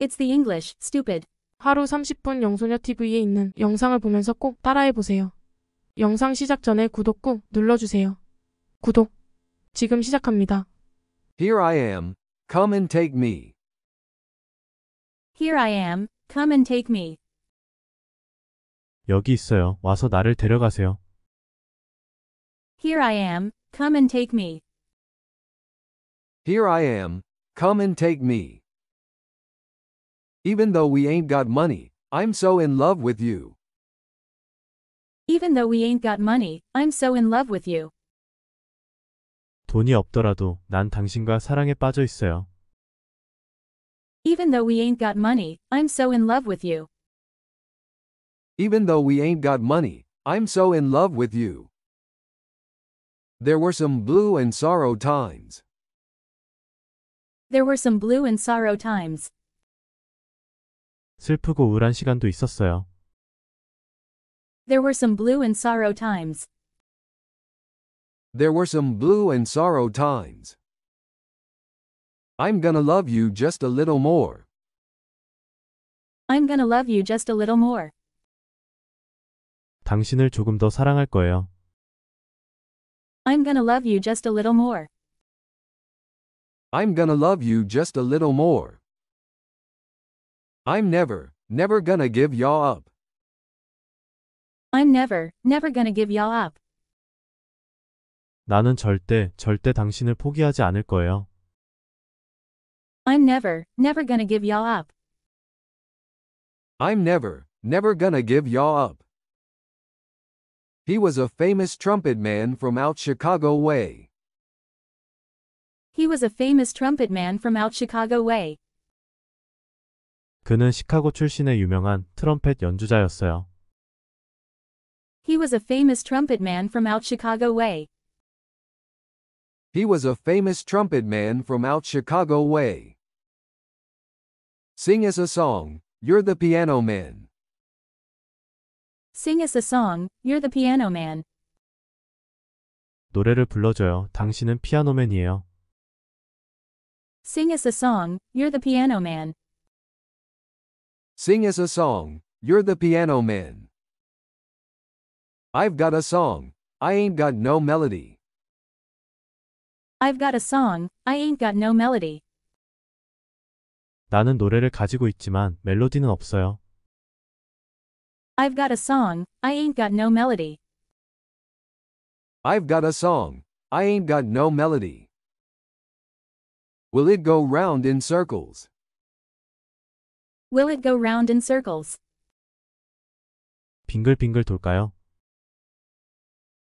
It's the English, stupid. 하루 30분 영소녀 TV에 있는 영상을 보면서 꼭 따라해보세요. 영상 시작 전에 구독 꾹 눌러주세요. 구독. 지금 시작합니다. Here I am. Come and take me. Here I am. Come and take me. 여기 있어요. 와서 나를 데려가세요. Here I am. Come and take me. Here I am. Come and take me. Even though we ain't got money, I'm so in love with you. Even though we ain't got money, I'm so in love with you. 돈이 없더라도 난 당신과 사랑에 빠져 있어요. Even though we ain't got money, I'm so in love with you. Even though we ain't got money, I'm so in love with you. There were some blue and sorrow times. There were some blue and sorrow times. 슬프고 우울한 시간도 있었어요. There were some blue and sorrow times. There were some blue and sorrow times. I'm gonna love you just a little more. I'm gonna love you just a little more. 당신을 조금 더 사랑할 거예요. I'm gonna love you just a little more. I'm gonna love you just a little more. I'm never, never gonna give y'all up. I'm never, never gonna give y'all up. 나는 절대, 절대 당신을 포기하지 않을 거예요. I'm never, never gonna give y'all up. I'm never, never gonna give y'all up. He was a famous trumpet man from out Chicago way. He was a famous trumpet man from out Chicago way. 그는 시카고 출신의 유명한 트럼펫 연주자였어요. He was a famous trumpet man from out Chicago way. He was a famous trumpet man from out Chicago way. Sing us a song, you're the piano man. Sing us a song, you're the piano man. 노래를 불러줘요. 당신은 피아노맨이에요. Sing us a song, you're the piano man. Sing us a song, you're the piano man. I've got a song, I ain't got no melody. I've got a song, I ain't got no melody. 나는 노래를 가지고 있지만 멜로디는 없어요. I've got a song, I ain't got no melody. I've got a song, I ain't got no melody. Will it go round in circles? Will it go round in circles? 빙글빙글 돌까요?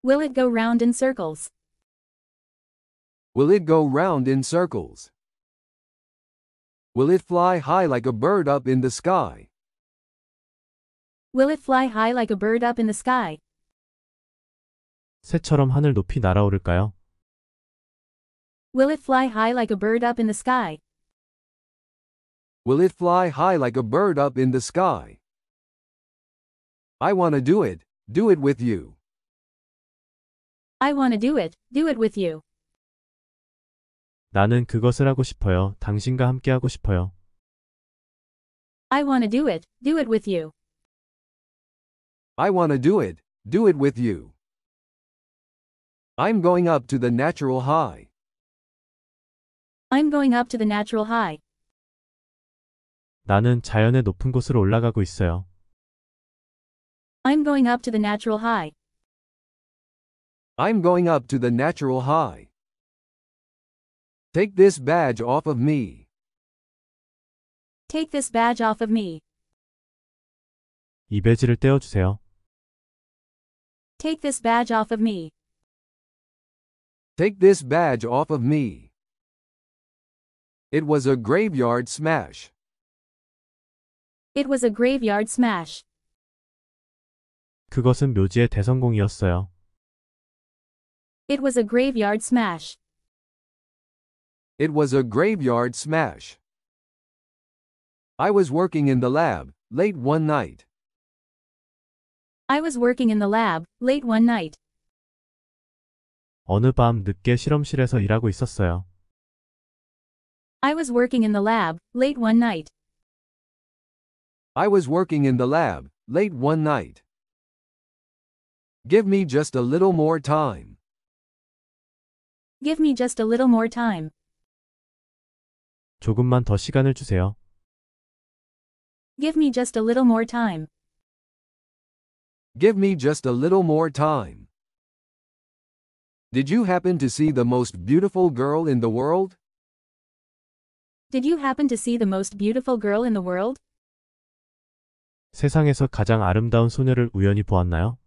Will it go round in circles? Will it go round in circles? Will it fly high like a bird up in the sky? Will it fly high like a bird up in the sky? 새처럼 하늘 높이 날아오를까요? Will it fly high like a bird up in the sky? Will it fly high like a bird up in the sky? I want to do it, do it with you. I want to do it, do it with you. 나는 그것을 하고 싶어요. 당신과 함께 하고 싶어요. I want to do it, do it with you. I want to do it, do it with you. I'm going up to the natural high. I'm going up to the natural high. 나는 자연의 높은 곳으로 올라가고 있어요. I'm going up to the natural high. I'm going up to the natural high. Take this badge off of me. Take this badge off of me. 이 배지를 떼어 주세요. Take this badge off of me. Take this badge off of me. It was a graveyard smash. It was a graveyard smash. 그것은 묘지의 대성공이었어요. It was a graveyard smash. It was a graveyard smash. I was working in the lab, late one night. I was working in the lab, late one night. 어느 밤 늦게 실험실에서 일하고 있었어요. I was working in the lab, late one night. I was working in the lab, late one night. Give me just a little more time. Give me just a little more time. 조금만 더 시간을 주세요. Give me just a little more time. Give me just a little more time. Did you happen to see the most beautiful girl in the world? Did you happen to see the most beautiful girl in the world? 세상에서 가장 아름다운 소녀를 우연히 보았나요?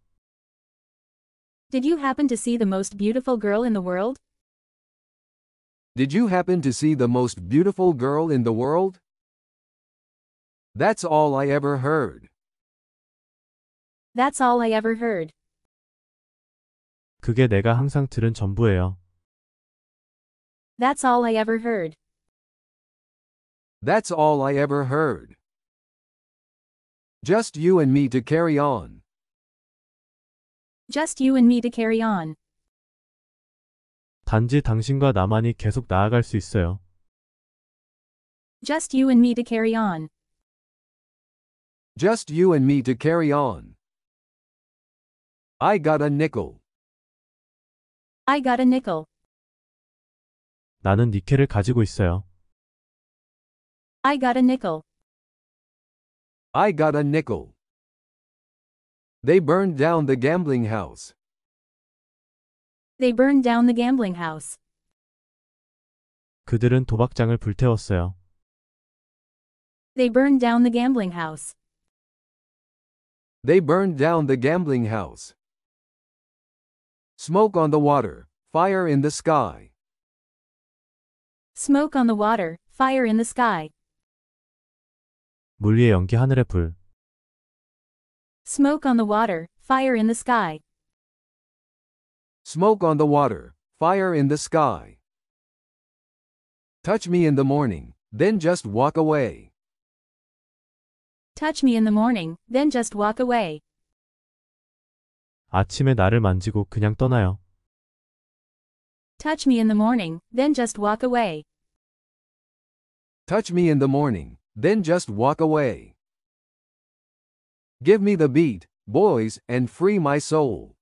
Did you happen to see the most beautiful girl in the world? Did you happen to see the most beautiful girl in the world? That's all I ever heard. That's all I ever heard. 그게 내가 항상 들은 전부예요. That's all I ever heard. That's all I ever heard. Just you and me to carry on. Just you and me to carry on. 단지 당신과 나만이 계속 나아갈 수 있어요. Just you and me to carry on. Just you and me to carry on. I got a nickel. I got a nickel. 나는 니켈을 가지고 있어요. I got a nickel. I got a nickel. They burned down the gambling house. They burned down the gambling house. 그들은 도박장을 불태웠어요. They burned down the gambling house. They burned down the gambling house. Smoke on the water, fire in the sky. Smoke on the water, fire in the sky. 물 연기 불. Smoke on the water, fire in the sky. Smoke on the water, fire in the sky. Touch me in the morning, then just walk away. Touch me in the morning, then just walk away. 아침에 나를 만지고 그냥 떠나요. Touch me in the morning, then just walk away. Touch me in the morning, then just walk away. Give me the beat, boys, and free my soul.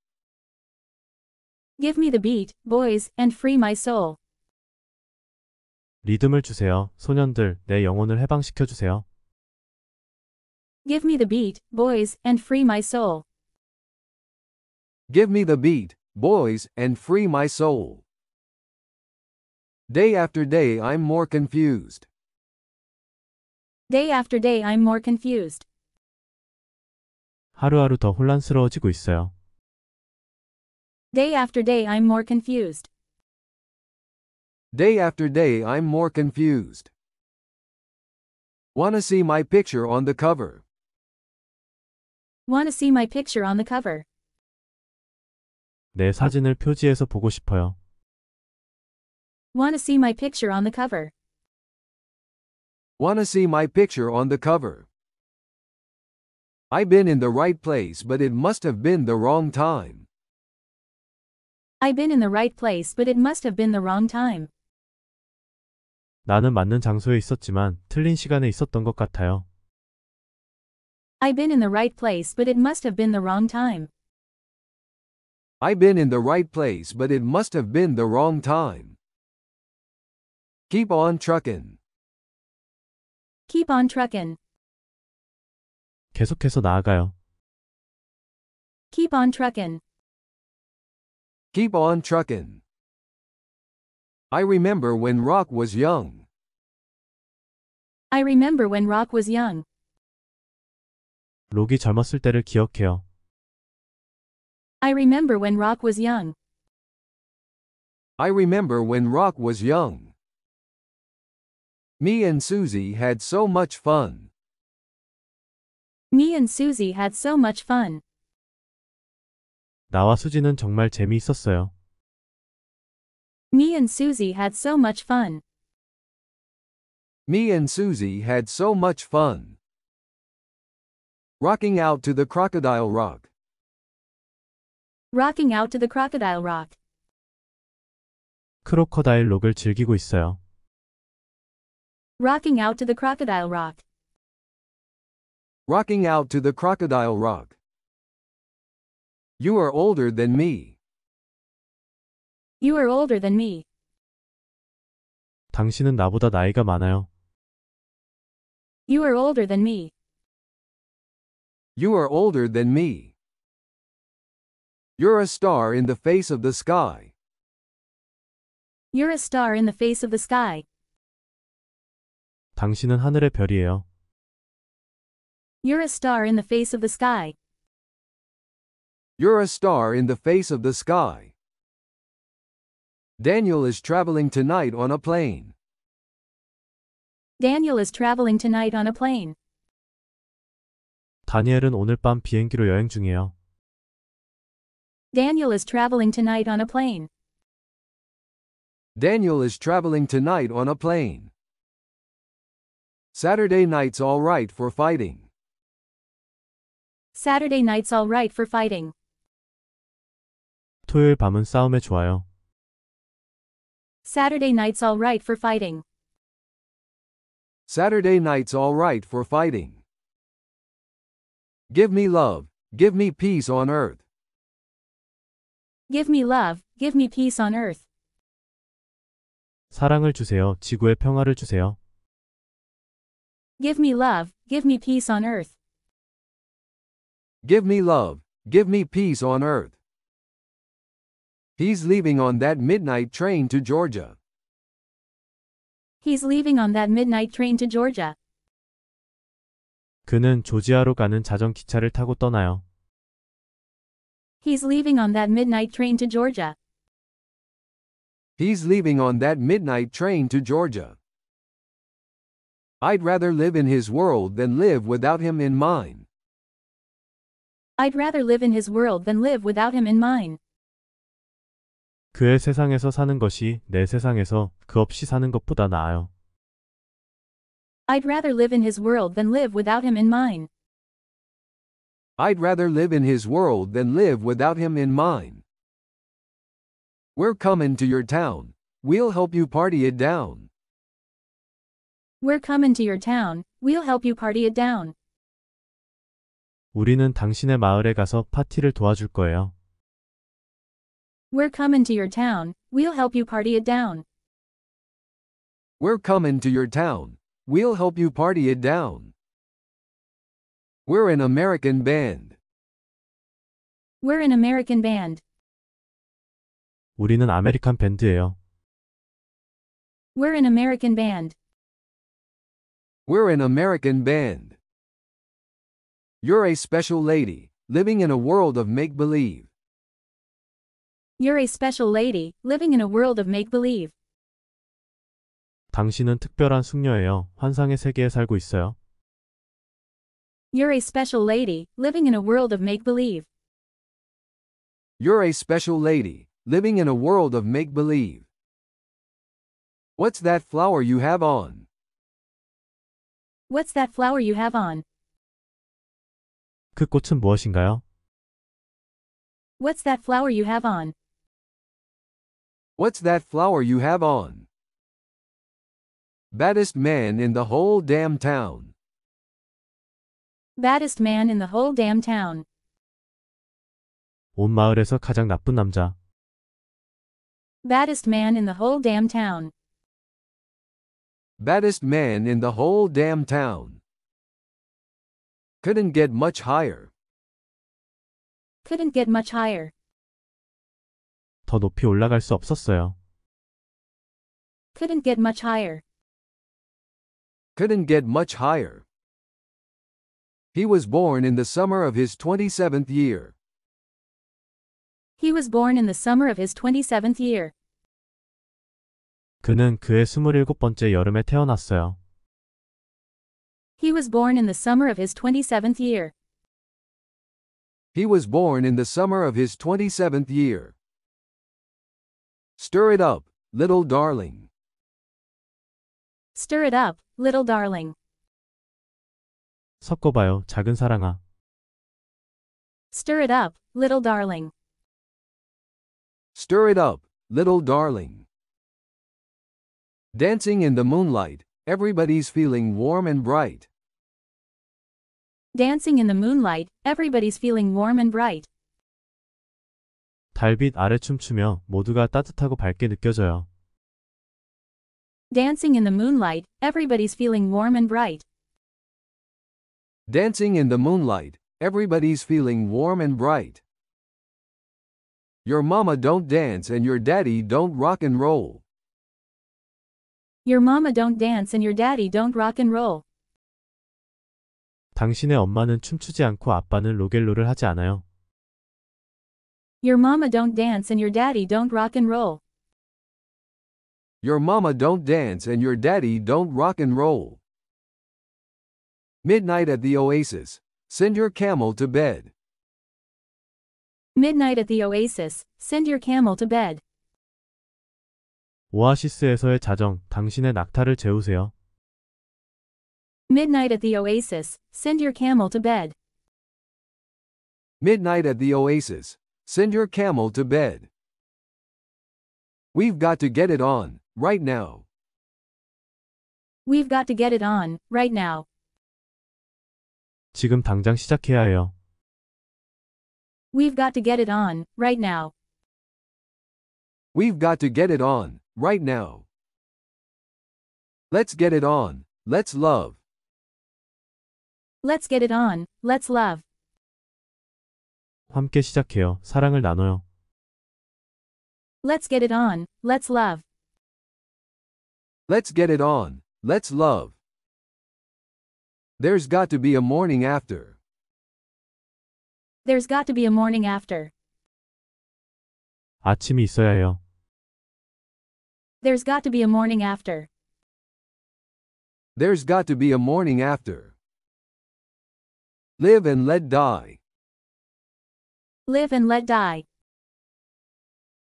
Give me the beat, boys, and free my soul. 리듬을 주세요, 소년들, 내 영혼을 해방시켜 주세요. Give me the beat, boys, and free my soul. Give me the beat, boys, and free my soul. Day after day I'm more confused. Day after day I'm more confused. 하루하루 더 혼란스러워지고 있어요. Day after day I'm more confused. Day after day I'm more confused. Wanna see my picture on the cover? Wanna see my picture on the cover? 내 사진을 표지에서 보고 싶어요. Wanna see my picture on the cover? Wanna see my picture on the cover? I been in the right place but it must have been the wrong time. I been in the right place but it must have been the wrong time. 나는 맞는 장소에 있었지만 틀린 시간에 있었던 것 같아요. I been in the right place but it must have been the wrong time. I been in the right place but it must have been the wrong time. Keep on truckin'. Keep on truckin'. 계속해서 나아가요. Keep on truckin'. Keep on truckin'. I remember when Rock was young. I remember when Rock was young. 록이 젊었을 때를 기억해요. I remember when Rock was young. I remember when Rock was young. Me and Susie had so much fun. Me and Susie had so much fun. 나와 수지는 정말 재미있었어요. Me and Susie had so much fun. Me and Susie had so much fun. Rocking out to the crocodile rock. Rocking out to the crocodile rock. 크로커다일 록을 즐기고 있어요. Rocking out to the crocodile rock. Rocking out to the crocodile rock. You are older than me. You are older than me. 당신은 나보다 나이가 많아요. You are older than me. You are older than me. You're a star in the face of the sky. You're a star in the face of the sky. 당신은 하늘의 별이에요. You're a star in the face of the sky. You're a star in the face of the sky. Daniel is traveling tonight on a plane. Daniel is traveling tonight on a plane. 다니엘은 오늘 밤 비행기로 여행 중이에요. Daniel is traveling tonight on a plane. Daniel is traveling tonight on a plane. Saturday night's alright for fighting. Saturday night's alright for fighting. 토요일 밤은 싸움에 좋아요. Saturday night's alright for fighting. Saturday night's alright for fighting. Give me love, give me peace on earth. Give me love, give me peace on earth. 사랑을 주세요. 지구에 평화를 주세요. Give me love, give me peace on earth. Give me love, give me peace on earth. He's leaving on that midnight train to Georgia. He's leaving on that midnight train to Georgia. 그는 조지아로 가는 자정 기차를 타고 떠나요. He's leaving on that midnight train to Georgia. He's leaving on that midnight train to Georgia. I'd rather live in his world than live without him in mine. I'd rather live in his world than live without him in mine. 그의 세상에서 사는 것이 내 세상에서 그 없이 사는 것보다 나아요. I'd rather live in his world than live without him in mine. I'd rather live in his world than live without him in mine. We're coming to your town. We'll help you party it down. We're coming to your town. We'll help you party it down. 우리는 당신의 마을에 가서 파티를 도와줄 거예요. We're coming to your town. We'll help you party it down. We're coming to your town. We'll help you party it down. We're an American band. We're an American band. 우리는 아메리칸 밴드예요. We're an American band. We're an American band. You're a special lady, living in a world of make believe. You're a special lady, living in a world of make believe. 당신은 특별한 숙녀예요. 환상의 세계에 살고 있어요. You're a special lady, living in a world of make believe. You're a special lady, living in a world of make believe. What's that flower you have on? What's that flower you have on? 그 꽃은 무엇인가요? What's that flower you have on? What's that flower you have on? Baddest man in the whole damn town. Baddest man in the whole damn town. 온 마을에서 가장 나쁜 남자. Baddest man in the whole damn town. Baddest man in the whole damn town. Couldn't get much higher. Couldn't get much higher. 더 높이 올라갈 수 없었어요. Couldn't get much higher. Couldn't get much higher. He was born in the summer of his 27th year. He was born in the summer of his 27th year. 그는 그의 27번째 여름에 태어났어요. He was born in the summer of his 27th year. He was born in the summer of his 27th year. Stir it up, little darling. Stir it up, little darling. 섞어봐요, 작은 사랑아. Stir it up, little darling. Stir it up, little darling. Dancing in the moonlight, everybody's feeling warm and bright. Dancing in the moonlight, everybody's feeling warm and bright. 달빛 아래 춤추며 모두가 따뜻하고 밝게 느껴져요. Dancing in the moonlight, everybody's feeling warm and bright. Dancing in the moonlight, everybody's feeling warm and bright. Your mama don't dance and your daddy don't rock and roll. Your mama don't dance and your daddy don't rock and roll. 당신의 엄마는 춤추지 않고 아빠는 로겔로를 하지 않아요. Your mama don't dance and your daddy don't rock and roll. Your mama don't dance and your daddy don't rock and roll. Midnight at the Oasis. Send your camel to bed. Midnight at the Oasis. Send your camel to bed. 오아시스에서의 자정, 당신의 낙타를 재우세요. Midnight at the Oasis, send your camel to bed. Midnight at the Oasis, send your camel to bed. We've got to get it on, right now. We've got to get it on, right now. 지금 당장 시작해야 해요. We've got to get it on, right now. We've got to get it on, right now. Let's get it on, let's love. Let's get it on, let's love. 함께 시작해요. 사랑을 나눠요. Let's get it on, let's love. Let's get it on, let's love. There's got to be a morning after. There's got to be a morning after. 아침이 있어야 해요. There's got to be a morning after. There's got to be a morning after. Live and let die. Live and let die.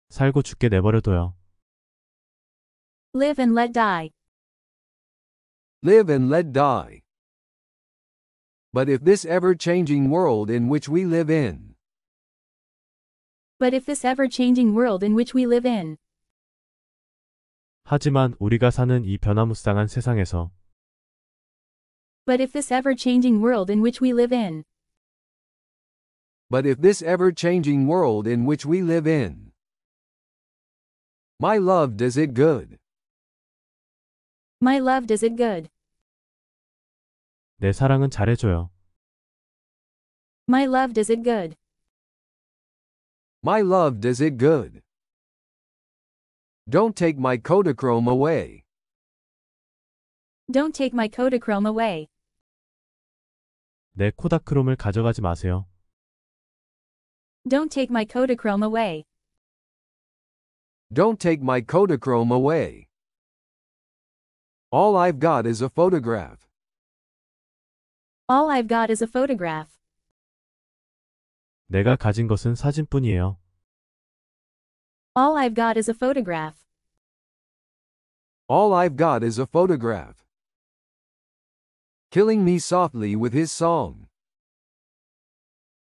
살고 죽게 내버려둬요. Live and let die. Live and let die. But if this ever-changing world in which we live in. But if this ever-changing world in which we live in. 하지만 우리가 사는 이 변화무쌍한 세상에서 But if this ever-changing world in which we live in But if this ever-changing world in which we live in My love does it good. My love does it good. 내 사랑은 잘해줘요. My love does it good. My love does it good. Don't take my Kodachrome away. Don't take my Kodachrome away. 내 코다크롬을 가져가지 마세요. Don't take my Kodachrome away. Don't take my Kodachrome away. All I've got is a photograph. All I've got is a photograph. 내가 가진 것은 사진뿐이에요. All I've got is a photograph. All I've got is a photograph. Killing me softly with his song.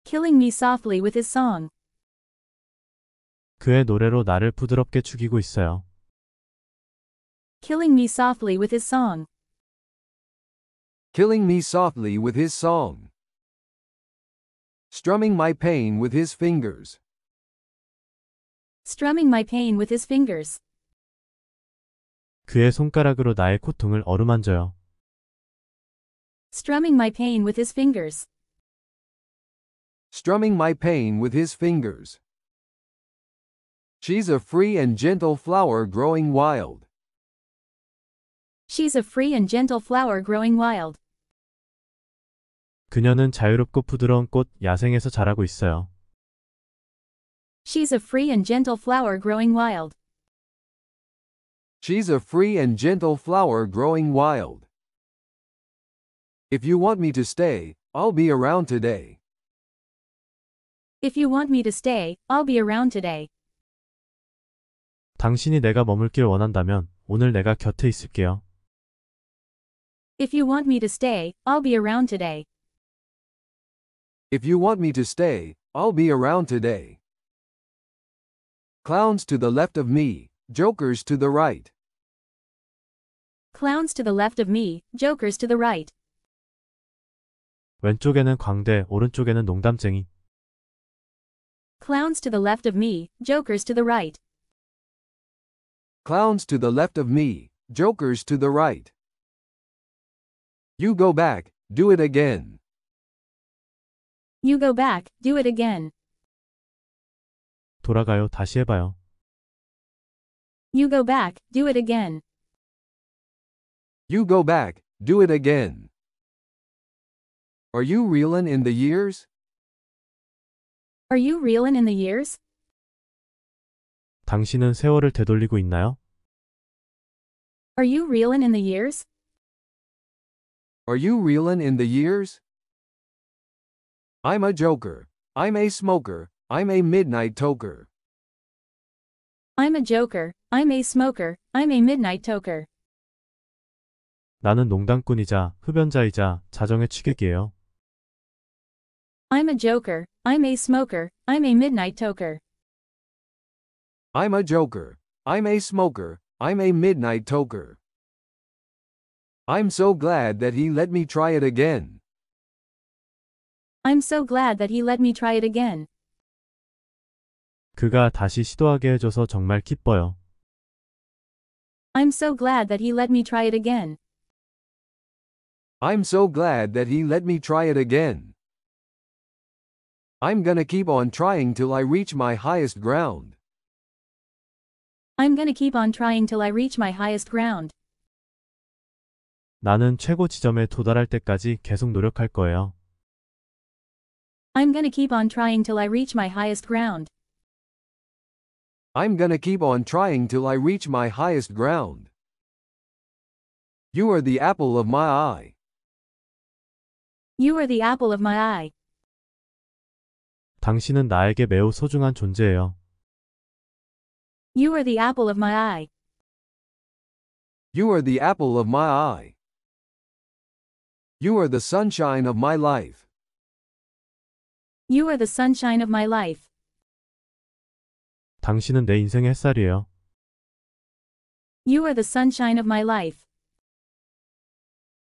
Killing me softly with his song. 그의 노래로 나를 부드럽게 죽이고 있어요. Killing me softly with his song. Killing me softly with his song. Strumming my pain with his fingers strumming my pain with his fingers. 그의 손가락으로 나의 고통을 어루만져요. strumming my pain with his fingers. Strumming my pain with his fingers. She's a free and gentle flower growing wild. She's a free and gentle flower growing wild. 그녀는 자유롭고 부드러운 꽃 야생에서 자라고 있어요. She's a free and gentle flower growing wild. She's a free and gentle flower growing wild. If you want me to stay, I'll be around today. If you want me to stay, I'll be around today. 당신이 내가 머물길 원한다면 오늘 내가 곁에 있을게요. If you want me to stay, I'll be around today. If you want me to stay, I'll be around today. Clowns to the left of me, jokers to the right. Clowns to the left of me, jokers to the right. 왼쪽에는 광대, 오른쪽에는 농담쟁이. Clowns to the left of me, jokers to the right. Clowns to the left of me, jokers to the right. You go back, do it again. You go back, do it again. 돌아가요. 다시 해봐요. You go back, do it again. You go back, do it again. Are you reelin' in the years? Are you reelin' in the years? 당신은 세월을 되돌리고 있나요? Are you reelin' in the years? Are you reelin' in the years? I'm a joker. I'm a smoker. I'm a midnight toker. I'm a joker. I'm a smoker. I'm a midnight toker. 나는 농담꾼이자 흡연자이자 자정의 취객이에요. I'm a joker. I'm a smoker. I'm a midnight toker. I'm a joker. I'm a smoker. I'm a midnight toker. I'm so glad that he let me try it again. I'm so glad that he let me try it again. 그가 다시 시도하게 해줘서 정말 기뻐요. I'm so glad that he let me try it again. I'm so glad that he let me try it again. I'm gonna keep on trying till I reach my highest ground. I'm gonna keep on trying till I reach my highest ground. 나는 최고 지점에 도달할 때까지 계속 노력할 거예요. I'm gonna keep on trying till I reach my highest ground. I'm gonna keep on trying till I reach my highest ground. You are the apple of my eye. You are the apple of my eye. 당신은 나에게 매우 소중한 존재예요. You are the apple of my eye. You are the apple of my eye. You are the sunshine of my life. You are the sunshine of my life. 당신은 내 인생의 햇살이에요. You are the sunshine of my life.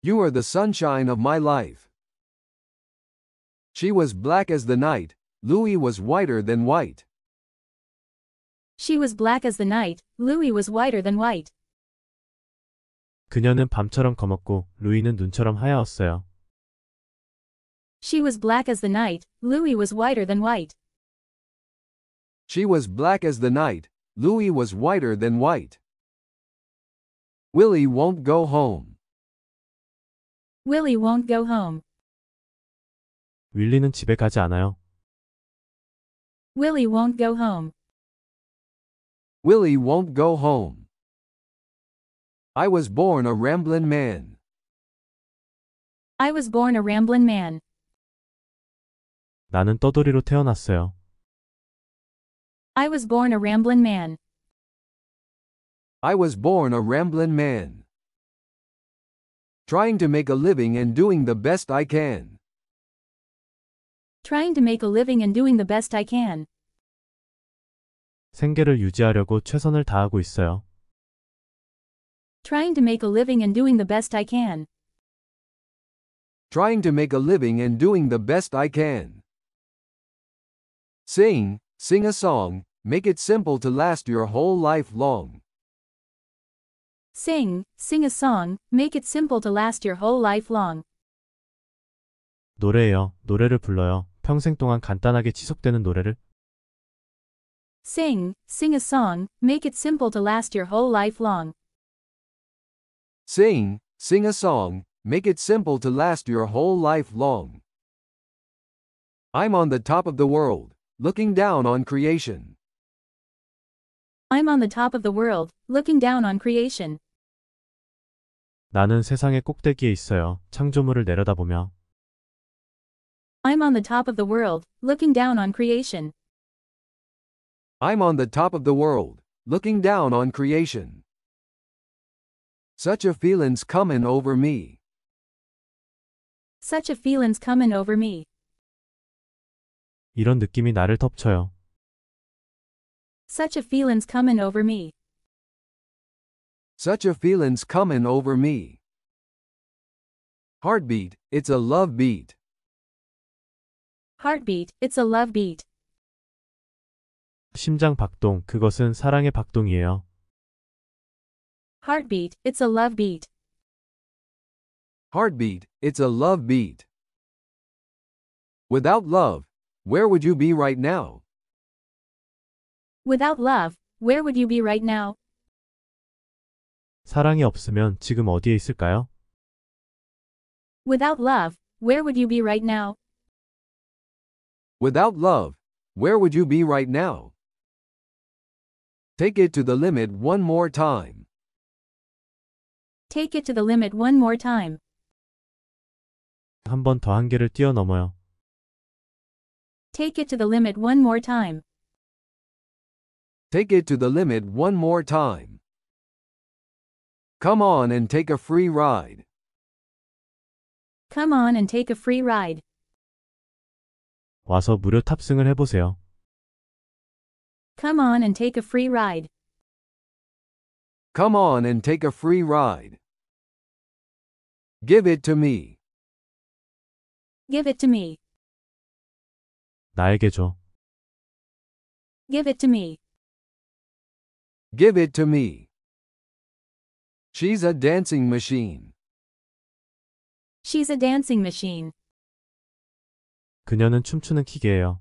You are the sunshine of my life. She was black as the night, Louis was whiter than white. She was black as the night, Louis was whiter than white. 그녀는 밤처럼 검었고 루이는 눈처럼 She was black as the night, Louis was whiter than white. She was black as the night, Louis was whiter than white. Willie won't go home. Willie won't go home. 윌리는 집에 가지 않아요. Willie won't go home. Willie won't go home. I was born a ramblin' man. I was born a ramblin' man. 나는 떠돌이로 태어났어요. I was born a ramblin' man. I was born a ramblin' man. Trying to make a living and doing the best I can. Trying to make a living and doing the best I can. 생계를 유지하려고 최선을 다하고 있어요. Trying to make a living and doing the best I can. Trying to make a living and doing the best I can. Sing, Sing a song, make it simple to last your whole life long. Sing, sing a song, make it simple to last your whole life long. 노래요, 노래를 불러요. 평생 동안 간단하게 지속되는 노래를. Sing, sing a song, make it simple to last your whole life long. Sing, sing a song, make it simple to last your whole life long. I'm on the top of the world looking down on creation. I'm on the top of the world, looking down on creation. 나는 세상의 꼭대기에 있어요. 창조물을 내려다보며. I'm on the top of the world, looking down on creation. I'm on the top of the world, looking down on creation. Such a feelin's comin' over me. Such a feelin's comin' over me. 이런 느낌이 나를 덮쳐요. Such a feeling's coming over me. Such a feeling's coming over me. Heartbeat, it's a love beat. Heartbeat, it's a love beat. 심장 박동, 그것은 사랑의 박동이에요. Heartbeat, it's a love beat. Heartbeat, it's a love beat. Without love, where would you be right now? Without love, where would you be right now? 사랑이 없으면 지금 어디에 있을까요? Without love, where would you be right now? Without love, where would you be right now? Take it to the limit one more time. Take it to the limit one more time. 한 번 더 한계를 뛰어넘어요. Take it to the limit one more time. Take it to the limit one more time. Come on and take a free ride. Come on and take a free ride. 와서 무료 탑승을 해보세요. Come on and take a free ride. Come on and take a free ride. Give it to me. Give it to me. 나에게 줘. Give it to me. Give it to me. She's a dancing machine. She's a dancing machine. 그녀는 춤추는 기계예요.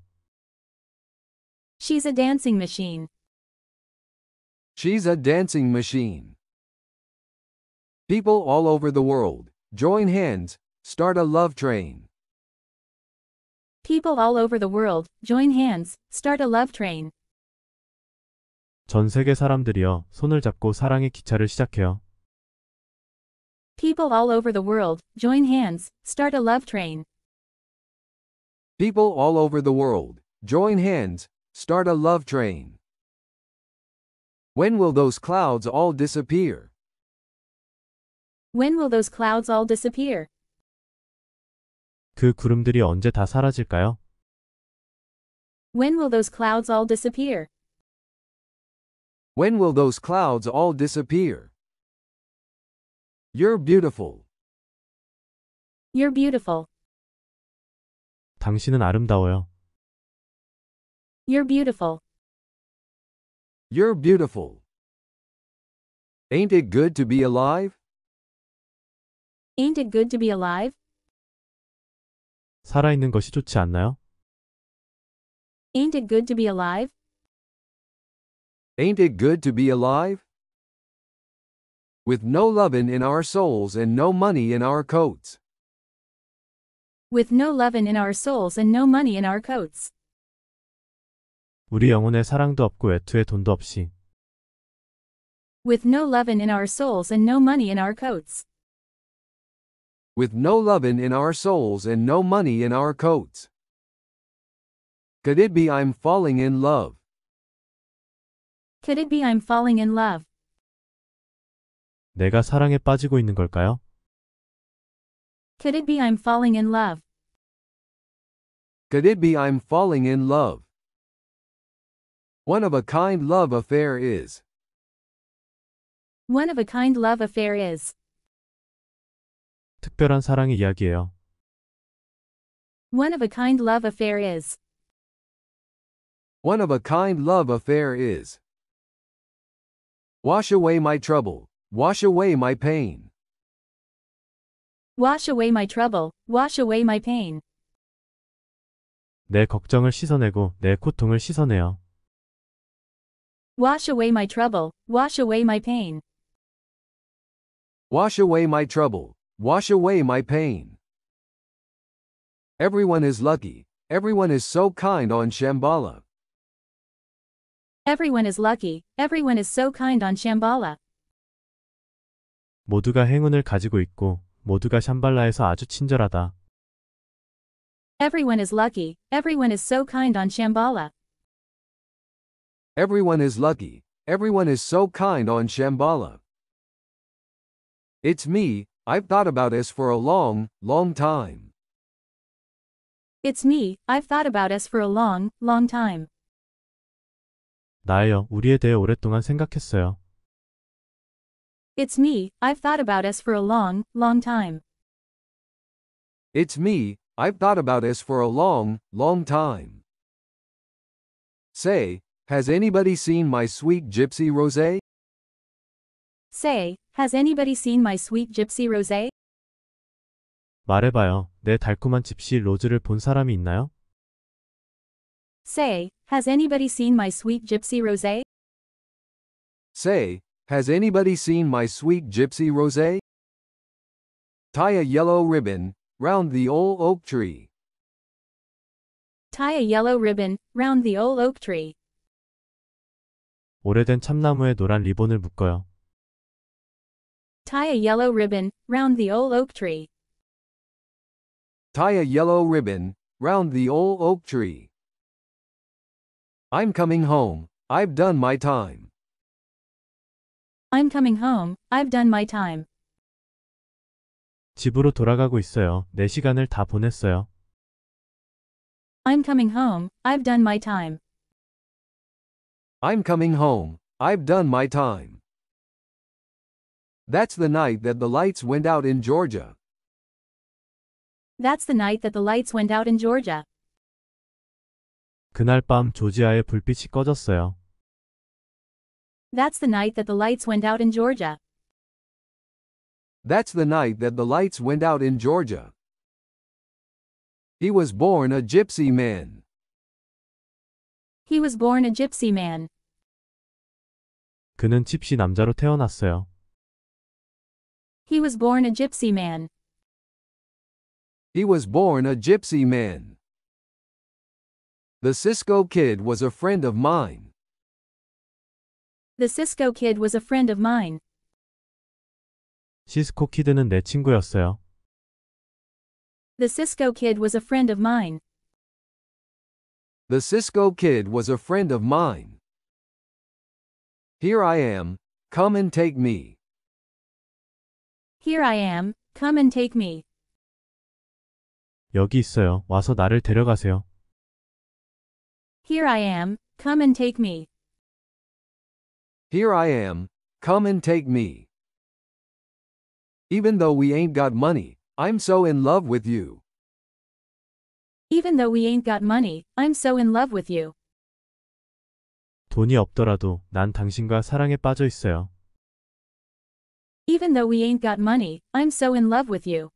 She's a dancing machine. She's a dancing machine. People all over the world, join hands, start a love train. People all over the world, join hands, start a love train. 전 세계 사람들이여, 손을 잡고 사랑의 기차를 시작해요. People all over the world, join hands, start a love train. People all over the world, join hands, start a love train. When will those clouds all disappear? When will those clouds all disappear? 그 구름들이 언제 다 사라질까요? When will those clouds all disappear? When will those clouds all disappear? You're beautiful. You're beautiful. 당신은 아름다워요. You're beautiful. You're beautiful. Ain't it good to be alive? Ain't it good to be alive? 살아있는 것이 좋지 않나요? Ain't it good to be alive? Ain't it good to be alive? With no lovin' in our souls and no money in our coats. With no lovin' in our souls and no money in our coats. 우리 영혼에 사랑도 없고 외투에 돈도 없이. With no lovin' in our souls and no money in our coats with no lovin' in our souls and no money in our coats. Could it be I'm falling in love? Could it be I'm falling in love? 내가 사랑에 빠지고 있는 걸까요? Could it be I'm falling in love? Could it be I'm falling in love? One of a kind love affair is. One of a kind love affair is. 특별한 사랑의 이야기예요. One of a kind love affair is. One of a kind love affair is. Wash away my trouble, wash away my pain. Wash away my trouble, wash away my pain. 내 걱정을 씻어내고 내 고통을 씻어내요. Wash away my trouble, wash away my pain. Wash away my trouble, Wash away my pain. Everyone is lucky, everyone is so kind on Shambhala. Everyone is lucky, everyone is so kind on Shambhala. 모두가 행운을 가지고 있고 모두가 샴발라에서 아주 친절하다. Everyone is lucky, everyone is so kind on Shambhala. Everyone is lucky, everyone is so kind on Shambhala. It's me, I've thought about us for a long, long time. It's me, I've thought about us for a long, long time. 나예요. 우리에 대해 오랫동안 생각했어요. It's me, I've thought about us for a long, long time. It's me, I've thought about us for a long, long time. Say, has anybody seen my sweet gypsy rosé? Say, has anybody seen my sweet gypsy rosé? 말해봐요. 내 달콤한 집시 로즈를 본 사람이 있나요? Say, has anybody seen my sweet gypsy rosé? Say, has anybody seen my sweet gypsy rosé? Tie a yellow ribbon round the old oak tree. Tie a yellow ribbon round the old oak tree. 오래된 참나무에 노란 리본을 묶어요. Tie a yellow ribbon, round the old oak tree. Tie a yellow ribbon, round the old oak tree. I'm coming home, I've done my time. I'm coming home, I've done my time. 집으로 돌아가고 있어요. 내 시간을 다 보냈어요. I'm coming home, I've done my time. I'm coming home, I've done my time. That's the night that the lights went out in Georgia. That's the night that the lights went out in Georgia. 그날 밤 조지아의 불빛이 꺼졌어요. That's the night that the lights went out in Georgia. That's the night that the lights went out in Georgia. He was born a gypsy man. He was born a gypsy man. 그는 집시 남자로 태어났어요. He was born a gypsy man. He was born a gypsy man. The Cisco Kid was a friend of mine. The Cisco Kid was a friend of mine. 시스코 키드는 내 친구였어요. The Cisco Kid was a friend of mine. The Cisco Kid was a friend of mine. Here I am, come and take me. Here I am, come and take me. 여기 있어요. 와서 나를 데려가세요. Here I am, come and take me. Here I am, come and take me. Even though we ain't got money, I'm so in love with you. Even though we ain't got money, I'm so in love with you. 돈이 없더라도 난 당신과 사랑에 빠져 있어요. Even though we ain't got money, I'm so in love with you.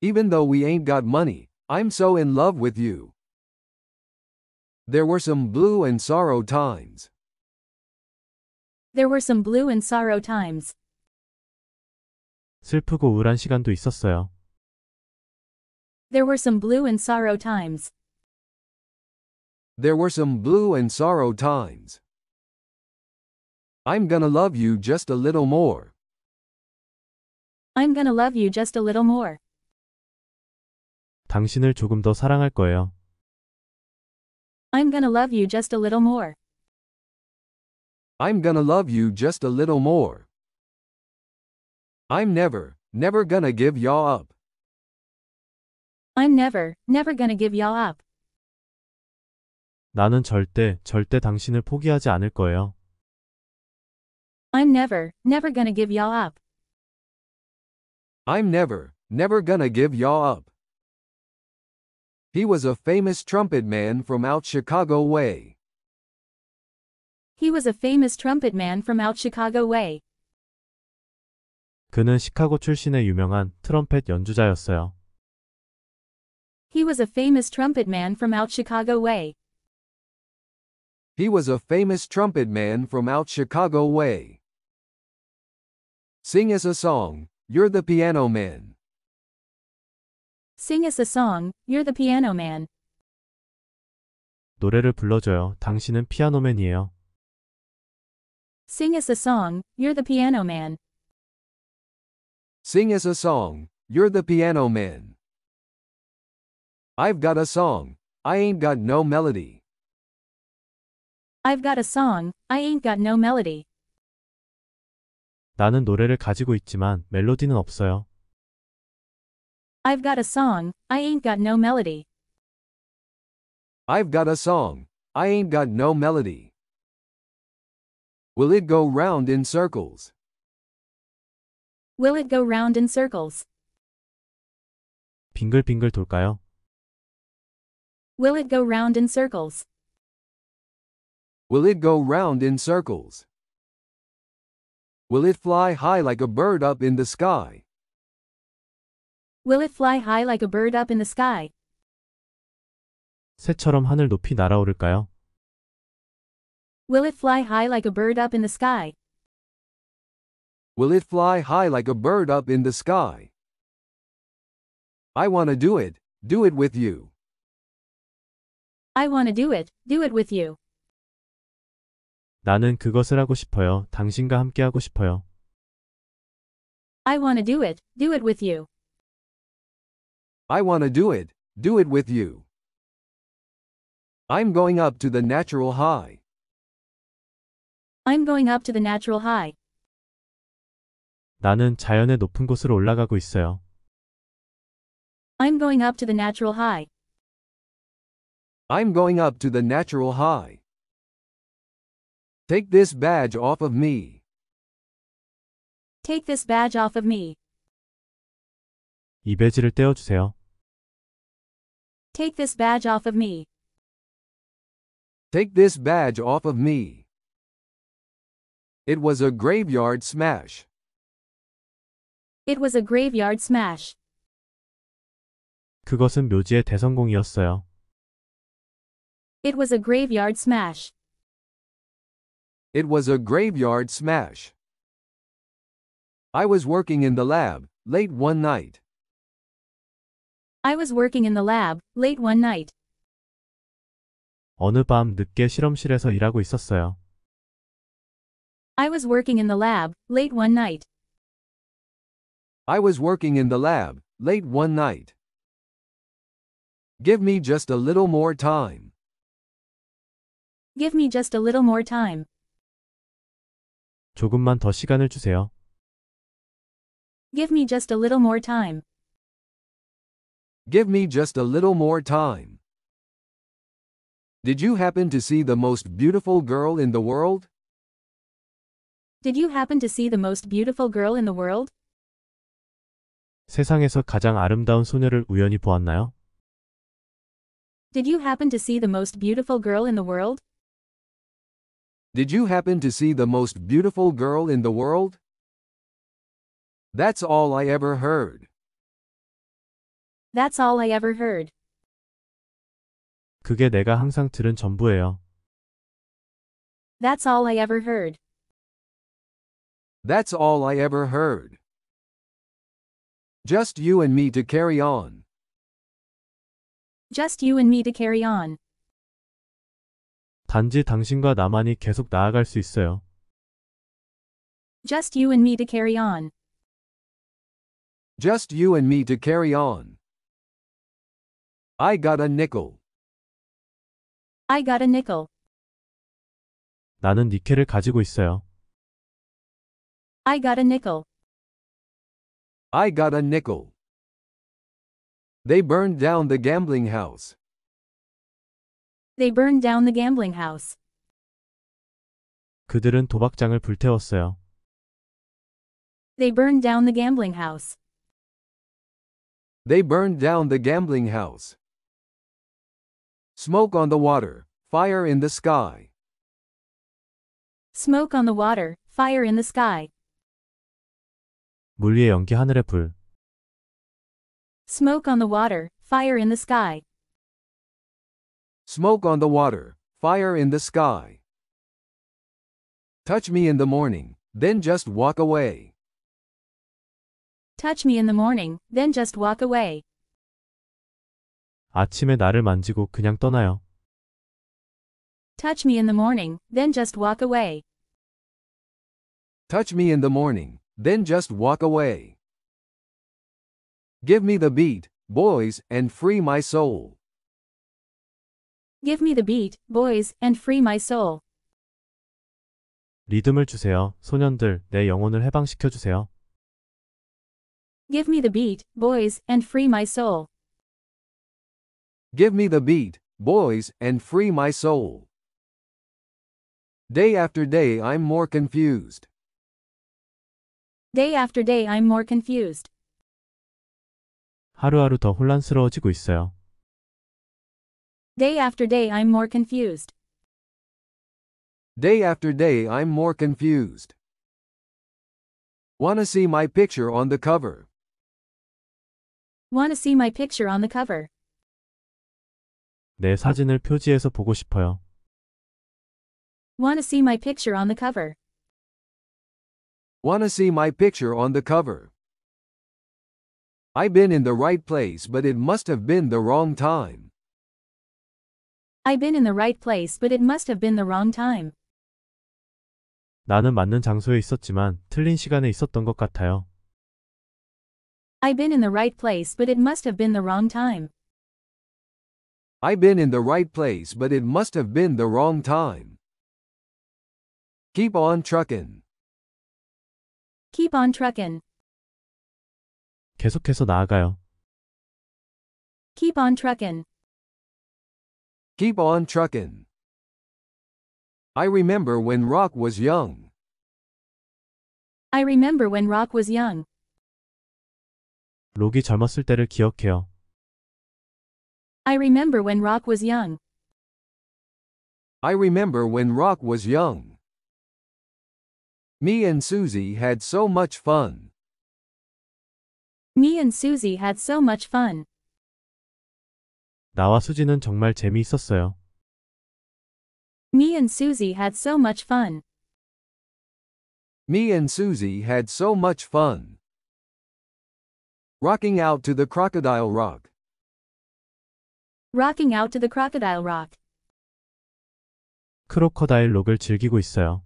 Even though we ain't got money, I'm so in love with you. There were some blue and sorrow times. There were some blue and sorrow times. 슬프고 우울한 시간도 있었어요. There were some blue and sorrow times. There were some blue and sorrow times. I'm gonna love you just a little more. I'm gonna love you just a little more. 당신을 조금 더 사랑할 거예요. I'm gonna love you just a little more. I'm gonna love you just a little more. I'm never, never gonna give y'all up. I'm never, never gonna give y'all up. 나는 절대, 절대 당신을 포기하지 않을 거예요. I'm never, never gonna give y'all up. I'm never, never gonna give y'all up. He was a famous trumpet man from out Chicago way. He was a famous trumpet man from out Chicago way. 그는 시카고 출신의 유명한 트럼펫 연주자였어요. He was a famous trumpet man from out Chicago way. He was a famous trumpet man from out Chicago way. Sing us a song, You're the Piano Man. Sing us a song, You're the Piano Man. 노래를 불러줘요. 당신은 피아노맨이에요. Sing us a song, You're the Piano Man. Sing us a song, You're the Piano Man. I've got a song, I ain't got no melody. I've got a song, I ain't got no melody. 나는 노래를 가지고 있지만 멜로디는 없어요. I've got a song, I ain't got no melody. I've got a song. I ain't got no melody. Will it go round in circles? Will it go round in circles? 빙글빙글 돌까요? Will it go round in circles? Will it go round in circles? Will it fly high like a bird up in the sky? Will it fly high like a bird up in the sky? 새처럼 하늘 높이 날아오를까요? Will it fly high like a bird up in the sky? Will it fly high like a bird up in the sky? I want to do it, do it with you. I want to do it, do it with you. 나는 그것을 하고 싶어요. 당신과 함께 하고 싶어요. I want to do it. Do it with you. I want to do it. Do it with you. I'm going up to the natural high. I'm going up to the natural high. 나는 자연의 높은 곳으로 올라가고 있어요. I'm going up to the natural high. I'm going up to the natural high. Take this badge off of me. Take this badge off of me. 이 배지를 떼어 주세요. Take this badge off of me. Take this badge off of me. It was a graveyard smash. It was a graveyard smash. 그것은 묘지의 대성공이었어요. It was a graveyard smash. It was a graveyard smash. I was working in the lab, late one night. I was working in the lab, late one night. 어느 밤 늦게 실험실에서 일하고 있었어요. I was working in the lab, late one night. I was working in the lab, late one night. Give me just a little more time. Give me just a little more time. 조금만 더 시간을 주세요. Give me just a little more time. Give me just a little more time. Did you happen to see the most beautiful girl in the world? Did you happen to see the most beautiful girl in the world? 세상에서 가장 아름다운 소녀를 우연히 보았나요? Did you happen to see the most beautiful girl in the world? Did you happen to see the most beautiful girl in the world? That's all I ever heard. That's all I ever heard. 그게 내가 항상 들은 전부예요. That's all I ever heard. That's all I ever heard. Just you and me to carry on. Just you and me to carry on. 단지 당신과 나만이 계속 나아갈 수 있어요. Just you and me to carry on. Just you and me to carry on. I got a nickel. I got a nickel. 나는 니켈을 가지고 있어요. I got a nickel. I got a nickel. They burned down the gambling house. They burned down the gambling house. 그들은 도박장을 불태웠어요. They burned down the gambling house. They burned down the gambling house. Smoke on the water, fire in the sky. Smoke on the water, fire in the sky. 물 위의 연기 하늘의 불. Smoke on the water, fire in the sky. Smoke on the water, fire in the sky. Touch me in the morning, then just walk away. Touch me in the morning, then just walk away. 아침에 나를 만지고 그냥 떠나요. Touch me in the morning, then just walk away. Touch me in the morning, then just walk away. Give me the beat, boys, and free my soul. Give me the beat, boys, and free my soul. 리듬을 주세요, 소년들, 내 영혼을 해방시켜 주세요. Give me the beat, boys, and free my soul. Give me the beat, boys, and free my soul. Day after day I'm more confused. Day after day I'm more confused. 하루하루 더 혼란스러워지고 있어요. Day after day I'm more confused. Day after day I'm more confused. Wanna see my picture on the cover? Wanna see my picture on the cover? 내 사진을 표지에서 보고 싶어요. Wanna see my picture on the cover? Wanna see my picture on the cover? I have been in the right place but it must have been the wrong time. I been in the right place but it must have been the wrong time. 나는 맞는 장소에 있었지만 틀린 시간에 있었던 것 같아요. I been in the right place but it must have been the wrong time. I been in the right place but it must have been the wrong time. Keep on truckin'. Keep on truckin'. 계속해서 나아가요. Keep on truckin'. Keep on truckin'. I remember when Rock was young. I remember when Rock was young. 록이 젊었을 때를 기억해요. I remember when Rock was young. I remember when Rock was young. Me and Susie had so much fun. Me and Susie had so much fun. 나와 수지는 정말 재미있었어요. Me and Susie had so much fun. Me and Susie had so much fun. Rocking out to the crocodile rock. Rocking out to the crocodile rock. 크로커다일 록을 즐기고 있어요.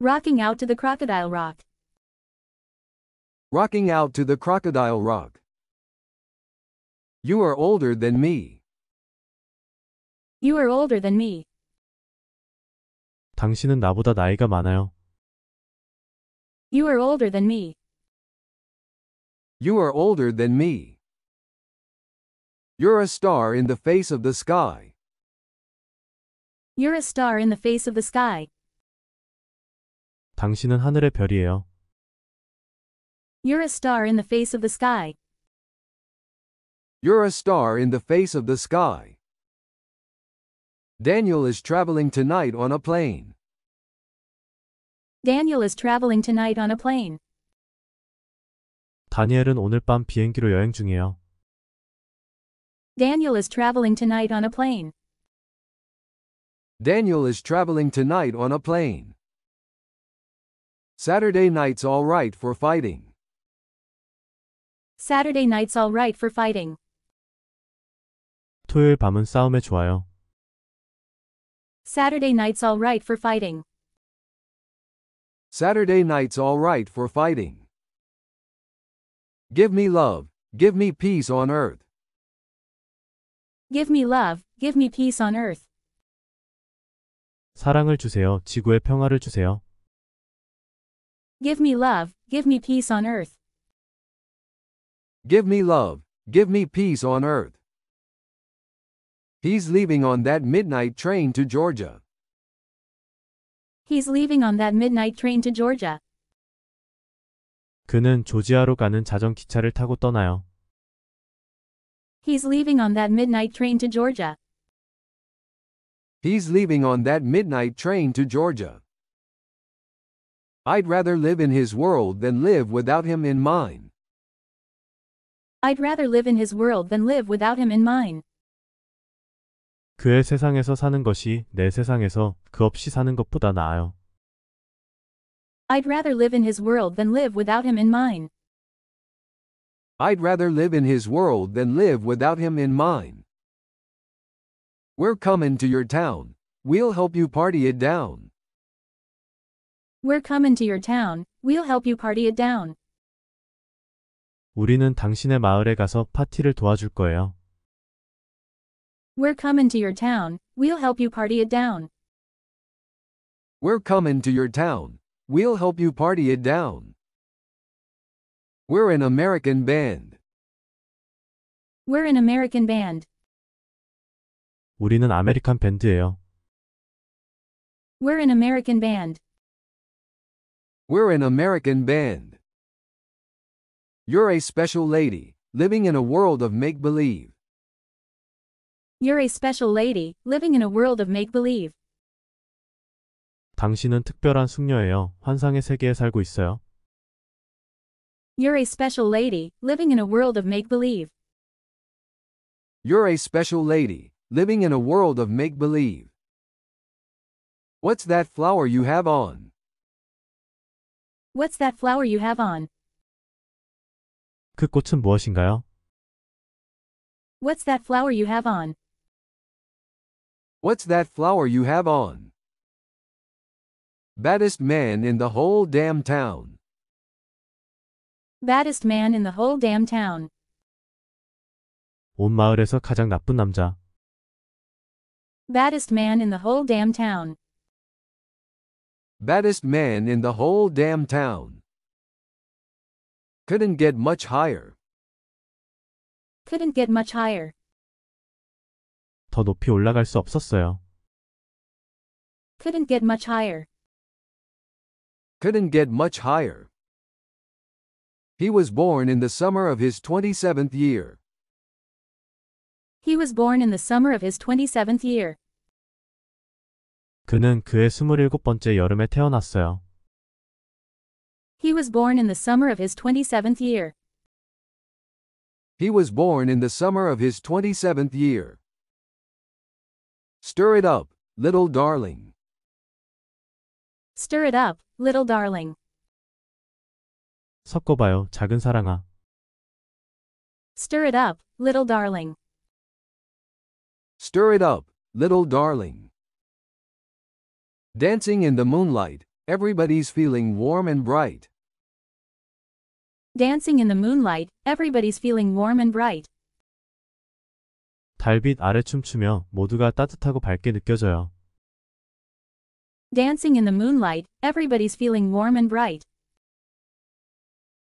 Rocking out to the crocodile rock. Rocking out to the crocodile rock. You are older than me. You are older than me. 당신은 나보다 나이가 많아요. You are older than me. You are older than me. You're a star in the face of the sky. You're a star in the face of the sky. 당신은 하늘의 별이에요. You're a star in the face of the sky. You're a star in the face of the sky. Daniel is traveling tonight on a plane. Daniel is traveling tonight on a plane. 다니엘은 오늘 밤 비행기로 여행 중이에요. Daniel is traveling tonight on a plane. Daniel is traveling tonight on a plane. Saturday night's alright for fighting. Saturday night's alright for fighting. 토요일 밤은 싸움에 좋아요. Saturday night's alright for fighting. Saturday night's alright for fighting. Give me love, give me peace on earth. Give me love, give me peace on earth. 사랑을 주세요. 지구에 평화를 주세요. Give me love, give me peace on earth. Give me love, give me peace on earth. He's leaving on that midnight train to Georgia. He's leaving on that midnight train to Georgia. 그는 조지아로 가는 자전 기차를 타고 떠나요. He's leaving on that midnight train to Georgia. He's leaving on that midnight train to Georgia. I'd rather live in his world than live without him in mine. I'd rather live in his world than live without him in mine. 그의 세상에서 사는 것이 내 세상에서 그 없이 사는 것보다 나아요. I'd rather live in his world than live without him in mine. I'd rather live in his world than live without him in mine. We're coming to your town. We'll help you party it down. We're coming to your town. We'll help you party it down. 우리는 당신의 마을에 가서 파티를 도와줄 거예요. We're comin' to your town, we'll help you party it down. We're comin' to your town, we'll help you party it down. We're an American band. We're an American band. 우리는 아메리칸 밴드예요. We're an American band. We're an American band. You're a special lady, living in a world of make-believe. You're a special lady, living in a world of make-believe. 당신은 특별한 숙녀예요. 환상의 세계에 살고 있어요. You're a special lady, living in a world of make-believe. You're a special lady, living in a world of make-believe. What's that flower you have on? What's that flower you have on? 그 꽃은 무엇인가요? What's that flower you have on? What's that flower you have on? Baddest man in the whole damn town. Baddest man in the whole damn town. 온 마을에서 가장 나쁜 남자. Baddest man in the whole damn town. Baddest man in the whole damn town. Couldn't get much higher. Couldn't get much higher. 더 높이 올라갈 수 없었어요. Couldn't get much higher. Couldn't get much higher. He was born in the summer of his 27th year. He was born in the summer of his 27th year. 그는 그의 27번째 여름에 태어났어요. He was born in the summer of his 27th year. He was born in the summer of his 27th year. Stir it up, little darling. Stir it up, little darling. 섞어봐요, 작은 사랑아. Stir it up, little darling. Stir it up, little darling. Dancing in the moonlight, everybody's feeling warm and bright. Dancing in the moonlight, everybody's feeling warm and bright. 달빛 아래 춤추며 모두가 따뜻하고 밝게 느껴져요. Dancing in the moonlight, everybody's feeling warm and bright.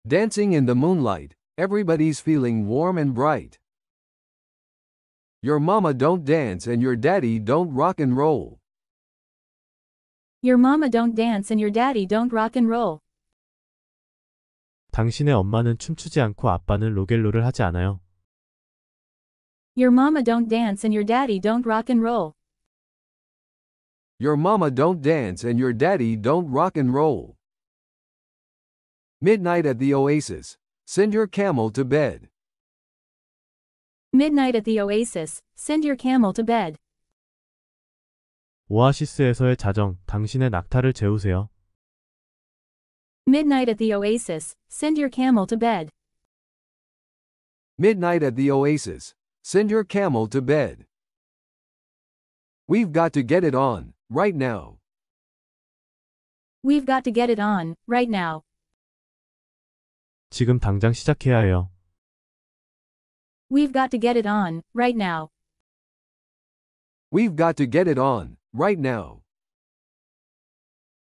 Dancing in the moonlight, everybody's feeling warm and bright. Your mama don't dance and your daddy don't rock and roll. Your mama don't dance and your daddy don't rock and roll. 당신의 엄마는 춤추지 않고 아빠는 로겔로를 하지 않아요. Your mama don't dance and your daddy don't rock and roll. Your mama don't dance and your daddy don't rock and roll. Midnight at the Oasis. Send your camel to bed. Midnight at the Oasis. Send your camel to bed. 오아시스에서의 자정, 당신의 낙타를 재우세요. Midnight at the Oasis. Send your camel to bed. Midnight at the Oasis. Send your camel to bed. We've got to get it on, right now. We've got to get it on, right now. 지금 당장 시작해야 해요. We've got to get it on, right now. We've got to get it on, right now.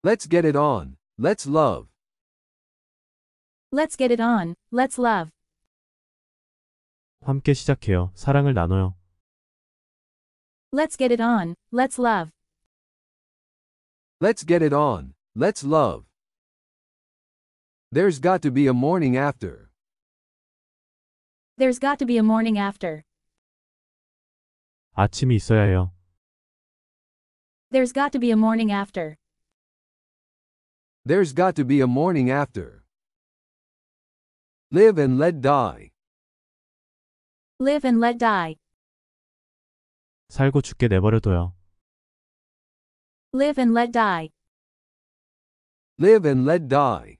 Let's get it on, let's love. Let's get it on, let's love. 함께 시작해요. 사랑을 나눠요. Let's get it on. Let's love. Let's get it on. Let's love. There's got to be a morning after. There's got to be a morning after. 아침이 있어야 해요. There's got to be a morning after. There's got to be a morning after. Live and let die. Live and let die. 살고 죽게 내버려둬요. Live and let die. Live and let die.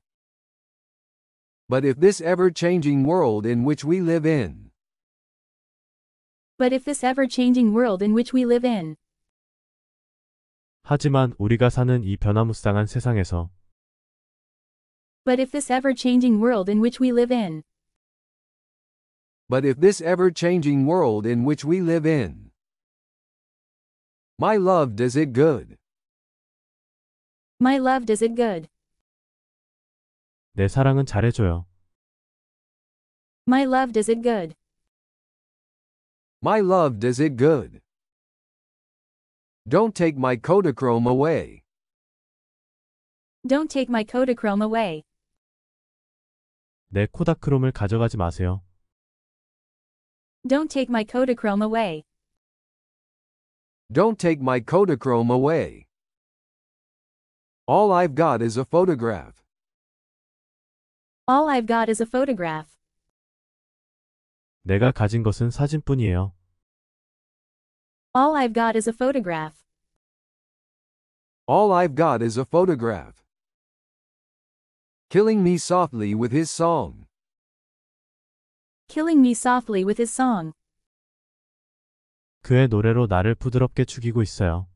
But if this ever changing world in which we live in, But if this ever changing world in which we live in, 하지만 우리가 사는 이 변화무쌍한 세상에서 but if this ever changing world in which we live in, but if this ever-changing world in which we live in. My love does it good. My love does it good. 내 사랑은 잘해줘요. My love does it good. My love does it good. Don't take my Kodachrome away. Don't take my Kodachrome away. 내 코다크롬을 가져가지 마세요. Don't take my Kodachrome away. Don't take my Kodachrome away. All I've got is a photograph. All I've got is a photograph. 내가 가진 것은 사진뿐이에요. All I've got is a photograph. All I've got is a photograph. Killing me softly with his song killing me softly with his song. 그의 노래로 나를 부드럽게 죽이고 있어요.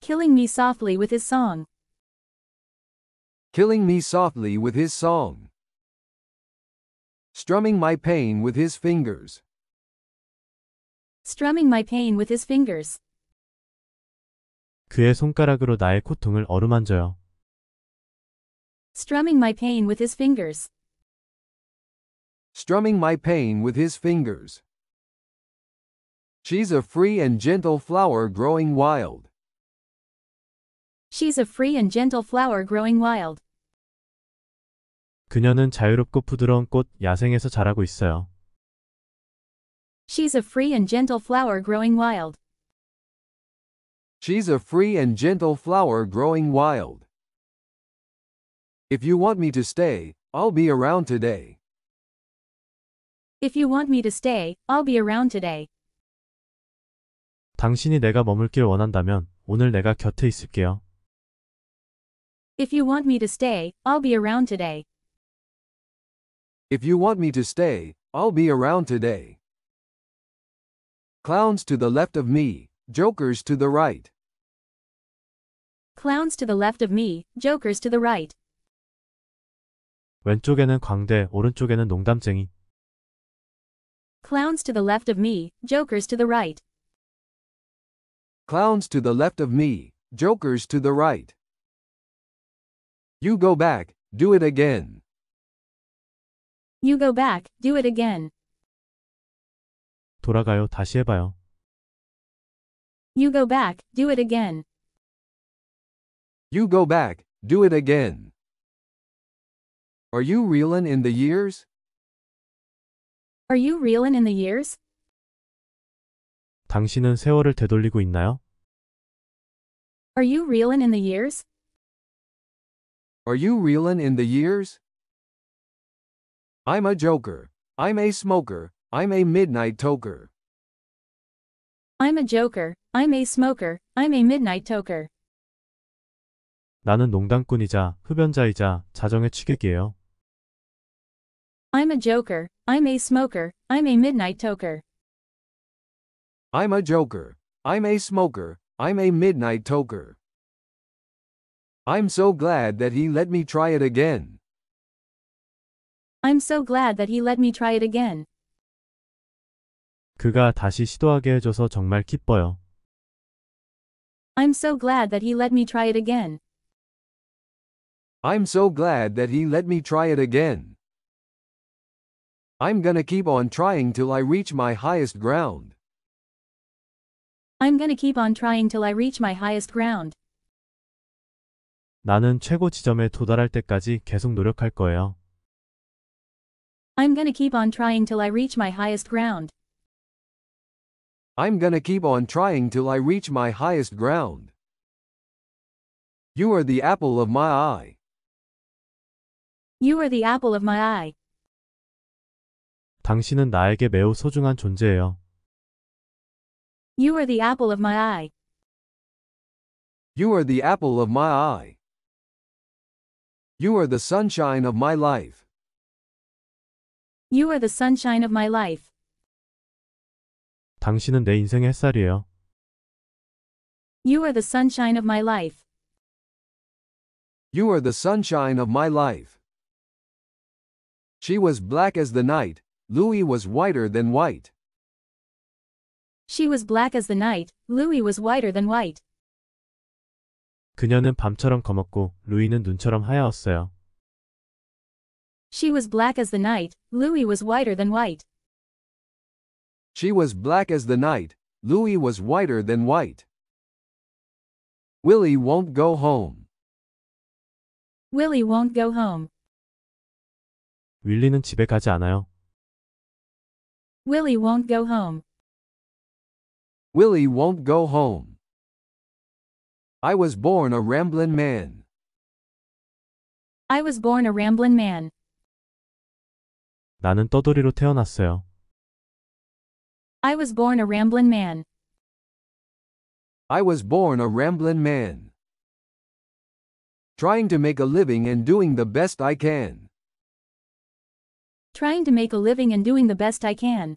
killing me softly with his song. Killing me softly with his song. Strumming my pain with his fingers. Strumming my pain with his fingers. 그의 손가락으로 나의 고통을 어루만져요. Strumming my pain with his fingers strumming my pain with his fingers. She's a free and gentle flower growing wild. She's a free and gentle flower growing wild. 그녀는 자유롭고 부드러운 꽃 야생에서 자라고 있어요. She's a free and gentle flower growing wild. She's a free and gentle flower growing wild. If you want me to stay, I'll be around today. If you want me to stay, I'll be around today. 당신이 내가 머물길 원한다면 오늘 내가 곁에 있을게요. If you want me to stay, I'll be around today. If you want me to stay, I'll be around today. Clowns to the left of me, jokers to the right. Clowns to the left of me, jokers to the right. 왼쪽에는 광대, 오른쪽에는 농담쟁이, Clowns to the left of me, jokers to the right. Clowns to the left of me, jokers to the right. You go back, do it again. You go back, do it again. 돌아가요, 다시 해봐요. You go back, do it again. You go back, do it again. Are you reeling in the years? Are you reeling in the years? 당신은 세월을 되돌리고 있나요? Are you reeling in the years? Are you reeling in the years? I'm a joker. I'm a smoker. I'm a midnight toker. I'm a joker. I'm a smoker. I'm a midnight toker. 나는 농담꾼이자 흡연자이자 자정의 취객이에요. I'm a joker, I'm a smoker, I'm a midnight toker. I'm a joker, I'm a smoker, I'm a midnight toker. I'm so glad that he let me try it again. I'm so glad that he let me try it again. 그가 다시 시도하게 해줘서 정말 기뻐요. I'm so glad that he let me try it again. I'm so glad that he let me try it again. I'm gonna keep on trying till I reach my highest ground. I'm gonna keep on trying till I reach my highest ground. 나는 최고 지점에 도달할 때까지 계속 노력할 거예요. I'm gonna keep on trying till I reach my highest ground. I'm gonna keep on trying till I reach my highest ground. You are the apple of my eye. You are the apple of my eye. 당신은 나에게 매우 소중한 존재예요. You are the apple of my eye. You are the apple of my eye. You are the sunshine of my life. You are the sunshine of my life. 당신은 내 인생의 햇살이에요. You are the sunshine of my life. You are the sunshine of my life. She was black as the night, Louis was whiter than white. She was black as the night, Louis was whiter than white. 그녀는 밤처럼 검었고 루이는 눈처럼 하였어요. She was black as the night, Louis was whiter than white. She was black as the night, Louis was whiter than white. Willie won't go home. Willie won't go home. 윌리는 집에 가지 않아요. Willie won't go home. Willie won't go home. I was born a ramblin' man. I was born a ramblin' man. 나는 떠돌이로 태어났어요. I was born a ramblin' man. I was born a ramblin' man. Trying to make a living and doing the best I can. Trying to make a living and doing the best I can.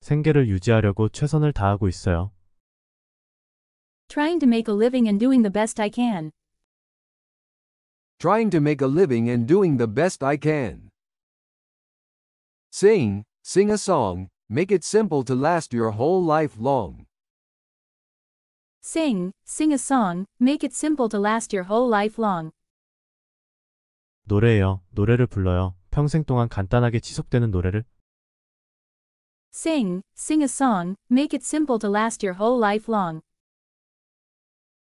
생계를 유지하려고 최선을 다하고 있어요. Trying to make a living and doing the best I can. Trying to make a living and doing the best I can. Sing, sing a song, make it simple to last your whole life long. Sing, sing a song, make it simple to last your whole life long. 노래요. 노래를 불러요. 평생 동안 간단하게 지속되는 노래를 Sing, sing a song, make it simple to last your whole life long.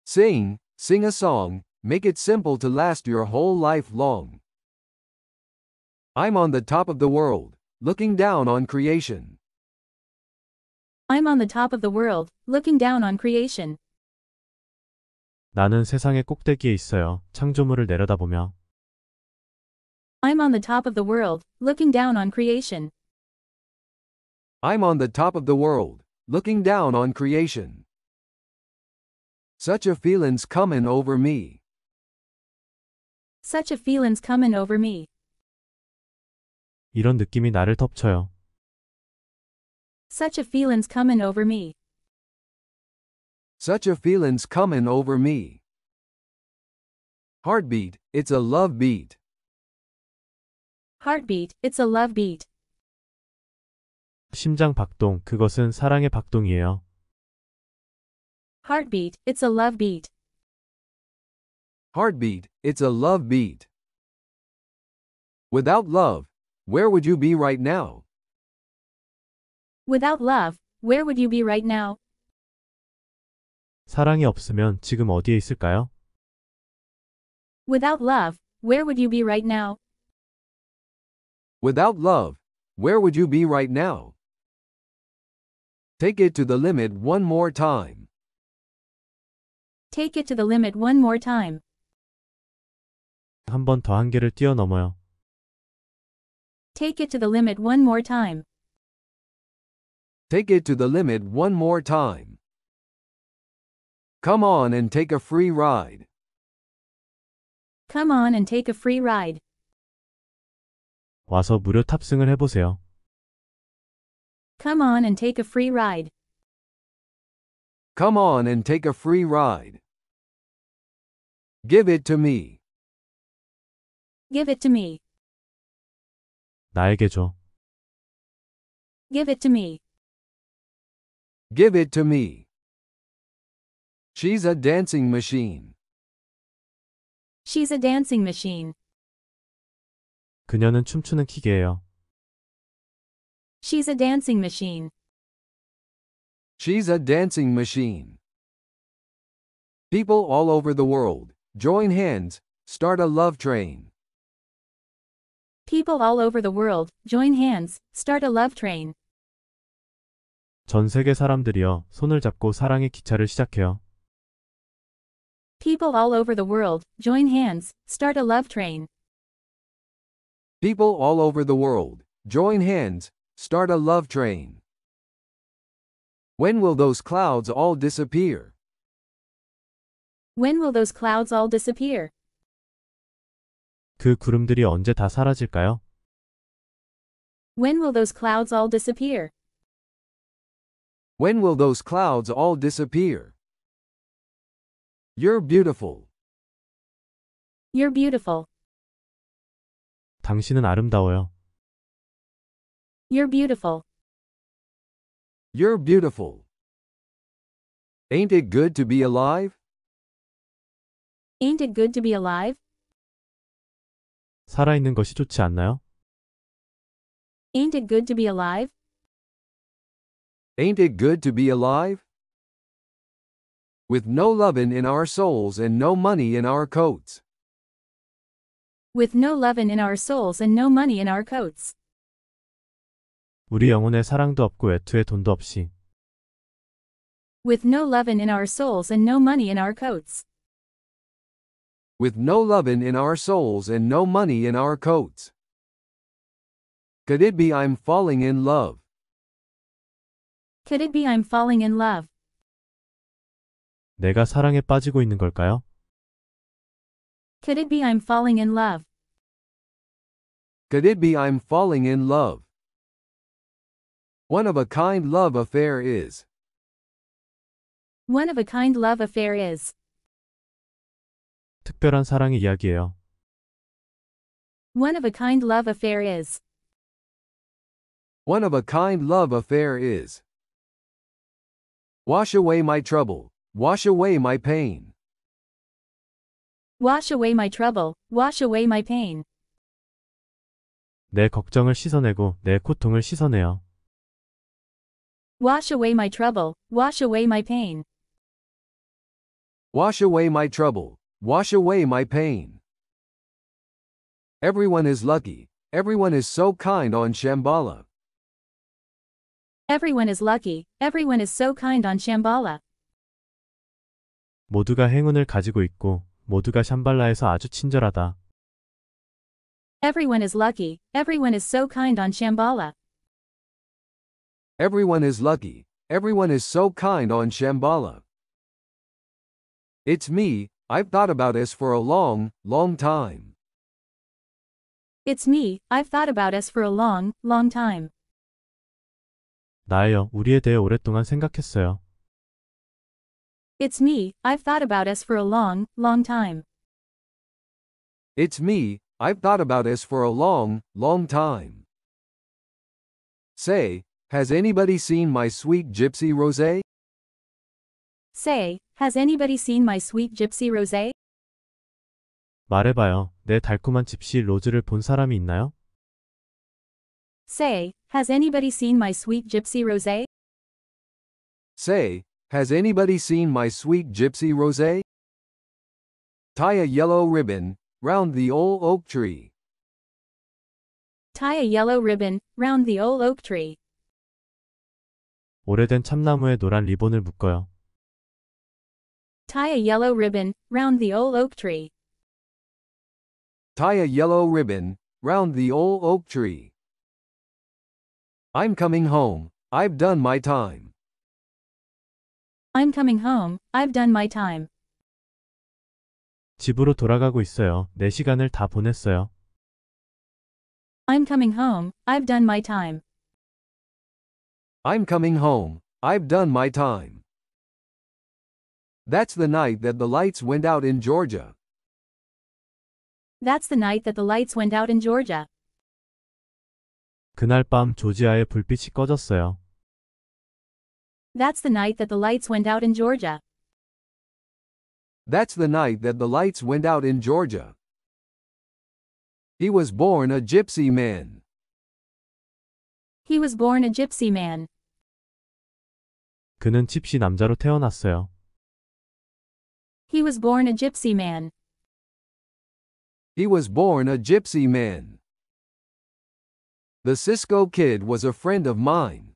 Sing, sing a song, make it simple to last your whole life long. I'm on the top of the world, looking down on creation. I'm on the top of the world, looking down on creation. 나는 세상의 꼭대기에 있어요. 창조물을 내려다보며 I'm on the top of the world, looking down on creation. I'm on the top of the world, looking down on creation. Such a feelin's comin' over me. Such a feelin's comin' over me. 이런 느낌이 나를 덮쳐요. Such a feelings comin' over me. Such a feelings comin' over me. Heartbeat, it's a love beat. Heartbeat, it's a love beat. 심장 박동, 그것은 사랑의 박동이에요. Heartbeat, it's a love beat. Heartbeat, it's a love beat. Without love, where would you be right now? Without love, where would you be right now? 사랑이 없으면 지금 어디에 있을까요? Without love, where would you be right now? Without love, where would you be right now? Take it to the limit one more time. Take it to the limit one more time. 한 번 더 한계를 뛰어넘어요. Take it to the limit one more time. Take it to the limit one more time. Come on and take a free ride. Come on and take a free ride. 와서 무료 탑승을 해보세요. Come on and take a free ride. Come on and take a free ride. Give it to me. Give it to me. 나에게 줘. Give it to me. Give it to me. She's a dancing machine. She's a dancing machine. 그녀는 춤추는 기계예요. She's a dancing machine. She's a dancing machine. People all over the world, join hands, start a love train. People all over the world, join hands, start a love train. 전 세계 사람들이여, 손을 잡고 사랑의 기차를 시작해요. People all over the world, join hands, start a love train. People all over the world, join hands, start a love train. When will those clouds all disappear? When will those clouds all disappear? 그 구름들이 언제 다 사라질까요? When will those clouds all disappear? When will those clouds all disappear? You're beautiful. You're beautiful. 당신은 아름다워요. You're beautiful. You're beautiful. Ain't it good to be alive? Ain't it good to be alive? 살아있는 것이 좋지 않나요? Ain't it good to be alive? Ain't it good to be alive? With no lovin' in our souls and no money in our coats with no leaven in our souls and no money in our coats. 우리 영혼에 사랑도 없고 외투에 돈도 없이 with no leaven in our souls and no money in our coats. With no leaven in our souls and no money in our coats. Could it be I'm falling in love? Could it be I'm falling in love? 내가 사랑에 빠지고 있는 걸까요? Could it be I'm falling in love? Could it be I'm falling in love? One of a kind love affair is. One of a kind love affair is. 특별한 사랑의 이야기예요. One of a kind love affair is. One of a kind love affair is. Wash away my trouble, wash away my pain. Wash away my trouble, wash away my pain. 내 걱정을 씻어내고 내 고통을 씻어내어. Wash away my trouble, wash away my pain. Wash away my trouble, wash away my pain. Everyone is lucky, everyone is so kind on Shambhala. Everyone is lucky, everyone is so kind on Shambhala. 모두가 행운을 가지고 있고 모두가 샴발라에서 아주 친절하다. Everyone is lucky. Everyone is so kind on Shambhala. Everyone is lucky. Everyone is so kind on Shambhala. It's me, I've thought about us for a long, long time. It's me, I've thought about us for a long, long time. 나예요. 우리에 대해 오랫동안 생각했어요. It's me, I've thought about us for a long, long time. It's me, I've thought about us for a long, long time. Say, has anybody seen my sweet gypsy rosé? Say, has anybody seen my sweet gypsy rosé? 말해봐요. 내 달콤한 집시 로즈를 본 사람이 있나요? Say, has anybody seen my sweet gypsy rosé? Say, has anybody seen my sweet gypsy rosé? Tie a yellow ribbon, round the old oak tree. Tie a yellow ribbon, round the old oak tree. 오래된 참나무에 노란 리본을 묶어요. Tie a yellow ribbon, round the old oak tree. Tie a yellow ribbon, round the old oak tree. I'm coming home, I've done my time. I'm coming home. I've done my time. 집으로 돌아가고 있어요. 내 시간을 다 보냈어요. I'm coming home. I've done my time. I'm coming home. I've done my time. That's the night that the lights went out in Georgia. That's the night that the lights went out in Georgia. 그날 밤 조지아의 불빛이 꺼졌어요. That's the night that the lights went out in Georgia. That's the night that the lights went out in Georgia. He was born a gypsy man. He was born a gypsy man. 그는 집시 남자로 태어났어요. He was born a gypsy man. He was born a gypsy man. The Cisco kid was a friend of mine.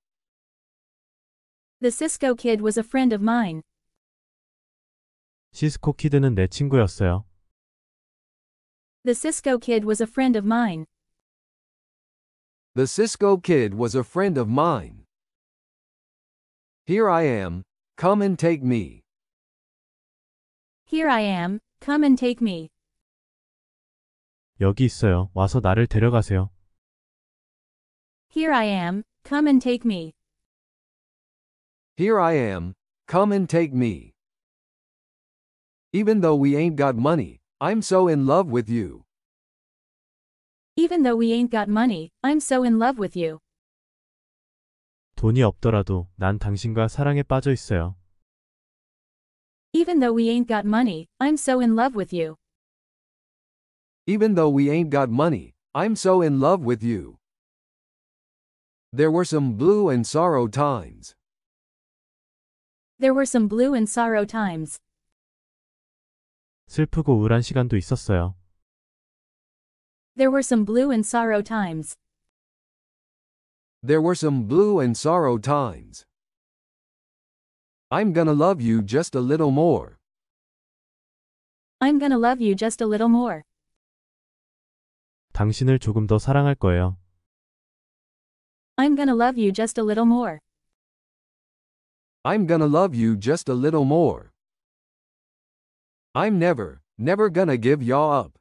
The Cisco kid was a friend of mine. 시스코 키드는 내 친구였어요. The Cisco kid was a friend of mine. The Cisco kid was a friend of mine. Here I am, come and take me. Here I am, come and take me. 여기 있어요. 와서 나를 데려가세요. Here I am, come and take me. Here I am, come and take me. Even though we ain't got money, I'm so in love with you. Even though we ain't got money, I'm so in love with you. 돈이 없더라도 난 당신과 사랑에 빠져 있어요. Even though we ain't got money, I'm so in love with you. Even though we ain't got money, I'm so in love with you. There were some blue and sorrow times. There were some blue and sorrow times. 슬프고 우울한 시간도 있었어요. There were some blue and sorrow times. There were some blue and sorrow times. I'm gonna love you just a little more. I'm gonna love you just a little more. 당신을 조금 더 사랑할 거예요. I'm gonna love you just a little more. I'm gonna love you just a little more. I'm never, never gonna give y'all up.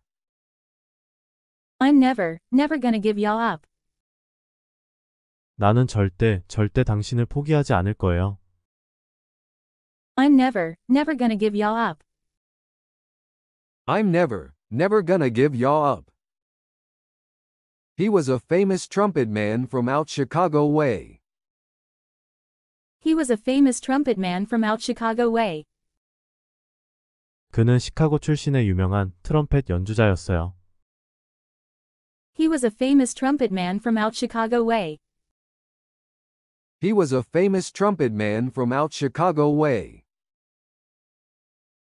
I'm never, never gonna give y'all up. 나는 절대, 절대 당신을 포기하지 않을 거예요. I'm never, never gonna give y'all up. I'm never, never gonna give y'all up. He was a famous trumpet man from out Chicago way. He was a famous trumpet man from out Chicago way. 그는 시카고 출신의 유명한 트럼펫 연주자였어요. He was a famous trumpet man from out Chicago way. He was a famous trumpet man from out Chicago way.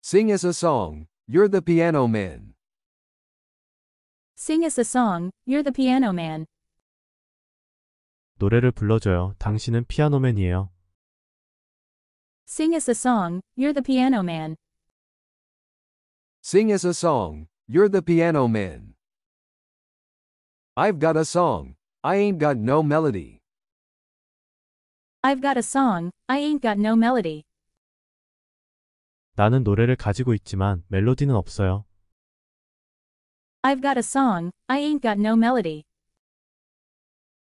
Sing us a song, you're the piano man. Sing us a song, you're the piano man. 노래를 불러줘요. 당신은 피아노맨이에요. Sing us a song, you're the piano man. Sing us a song, you're the piano man. I've got a song, I ain't got no melody. I've got a song, I ain't got no melody. 나는 노래를 가지고 있지만 멜로디는 없어요. I've got a song, I ain't got no melody.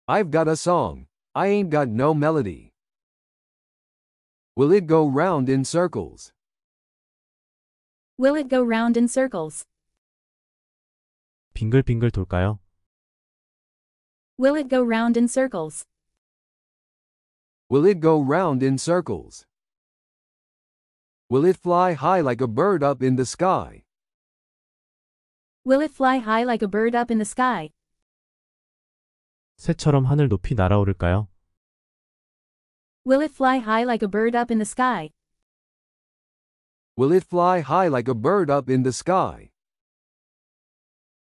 I've got a song, I ain't got no melody. Will it go round in circles? Will it go round in circles? 빙글빙글 돌까요? Will it go round in circles? Will it go round in circles? Will it fly high like a bird up in the sky? Will it fly high like a bird up in the sky? 새처럼 하늘 높이 날아오를까요? Will it fly high like a bird up in the sky? Will it fly high like a bird up in the sky?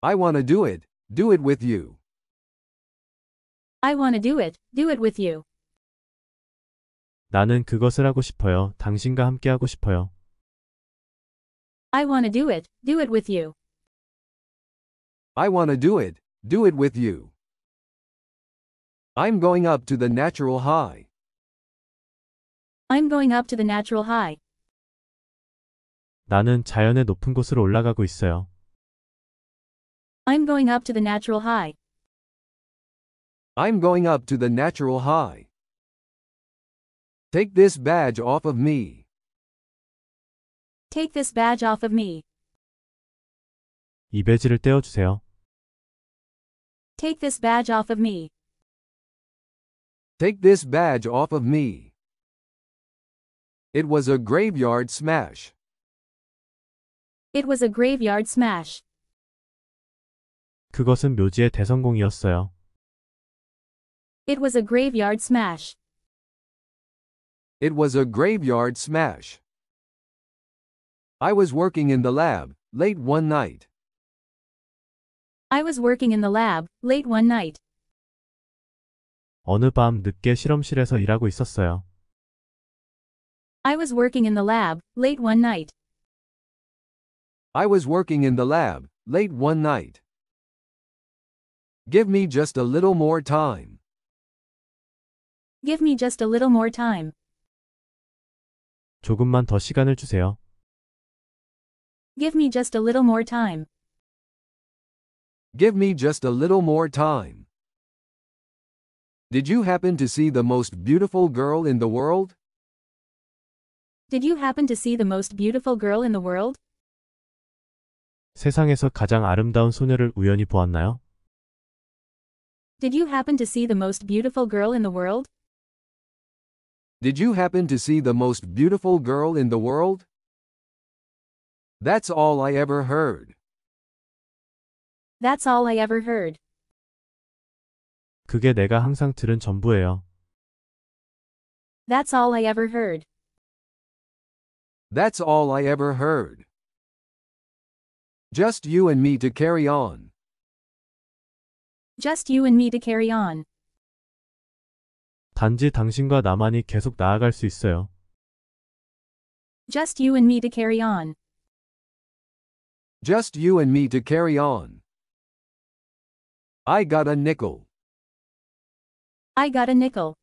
I want to do it, do it with you. I want to do it, do it with you. 나는 그것을 하고 싶어요. 당신과 함께 하고 싶어요. I want to do it, do it with you. I want to do it, do it with you. I'm going up to the natural high. I'm going up to the natural high. 나는 자연의 높은 곳으로 올라가고 있어요. I'm going up to the natural high. I'm going up to the natural high. Take this badge off of me. Take this badge off of me. 이 배지를 Take this badge off of me. Take this badge off of me. It was a graveyard smash. It was a graveyard smash. 그것은 묘지의 대성공이었어요. It was a graveyard smash. It was a graveyard smash. I was working in the lab, late one night. I was working in the lab, late one night. 어느 밤 늦게 실험실에서 일하고 있었어요. I was working in the lab, late one night. I was working in the lab, late one night. Give me just a little more time. Give me just a little more time. 조금만 더 시간을 주세요. Give me just a little more time. Give me just a little more time. Did you happen to see the most beautiful girl in the world? Did you happen to see the most beautiful girl in the world? 세상에서 가장 아름다운 소녀를 우연히 보았나요? Did you happen to see the most beautiful girl in the world? Did you happen to see the most beautiful girl in the world? That's all I ever heard. That's all I ever heard. 그게 내가 항상 들은 전부예요. That's all I ever heard. That's all I ever heard. Just you and me to carry on. Just you and me to carry on. 단지 당신과 나만이 계속 나아갈 수 있어요. Just you and me to carry on. Just you and me to carry on. I got a nickel. I got a nickel.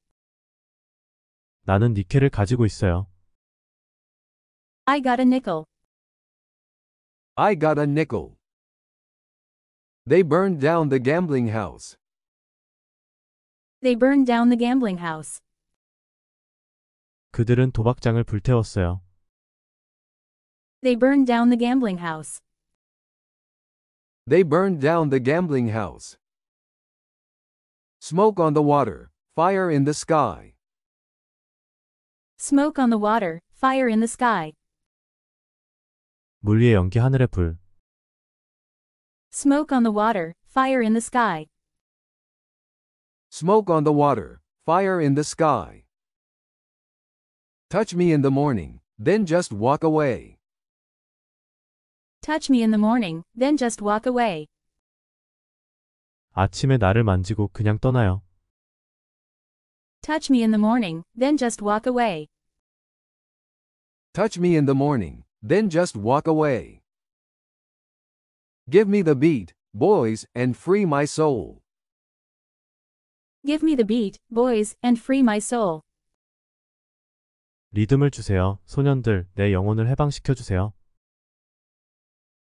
나는 니켈을 가지고 있어요. I got a nickel. I got a nickel. They burned down the gambling house. They burned down the gambling house. 그들은 도박장을 불태웠어요. They burned down the gambling house. They burned down the gambling house. Smoke on the water, fire in the sky. Smoke on the water, fire in the sky. 물 위의 연기 하늘의 불. Smoke on the water, fire in the sky. Smoke on the water, fire in the sky. Touch me in the morning, then just walk away. Touch me in the morning, then just walk away. 아침에 나를 만지고 그냥 떠나요. Touch me in the morning, then just walk away. Touch me in the morning, then just walk away. Give me the beat, boys, and free my soul. Give me the beat, boys, and free my soul. 리듬을 주세요, 소년들, 내 영혼을 해방시켜 주세요.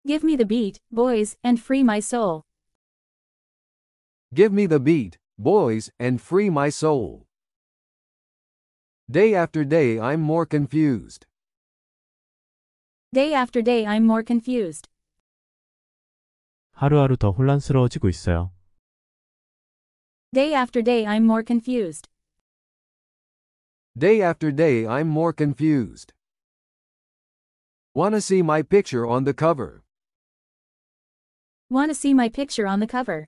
Give me the beat, boys, and free my soul. Give me the beat, boys, and free my soul. Day after day I'm more confused. Day after day I'm more confused. 하루하루 더 혼란스러워지고 있어요. Day after day I'm more confused. Day after day I'm more confused. Wanna see my picture on the cover? Wanna see my picture on the cover?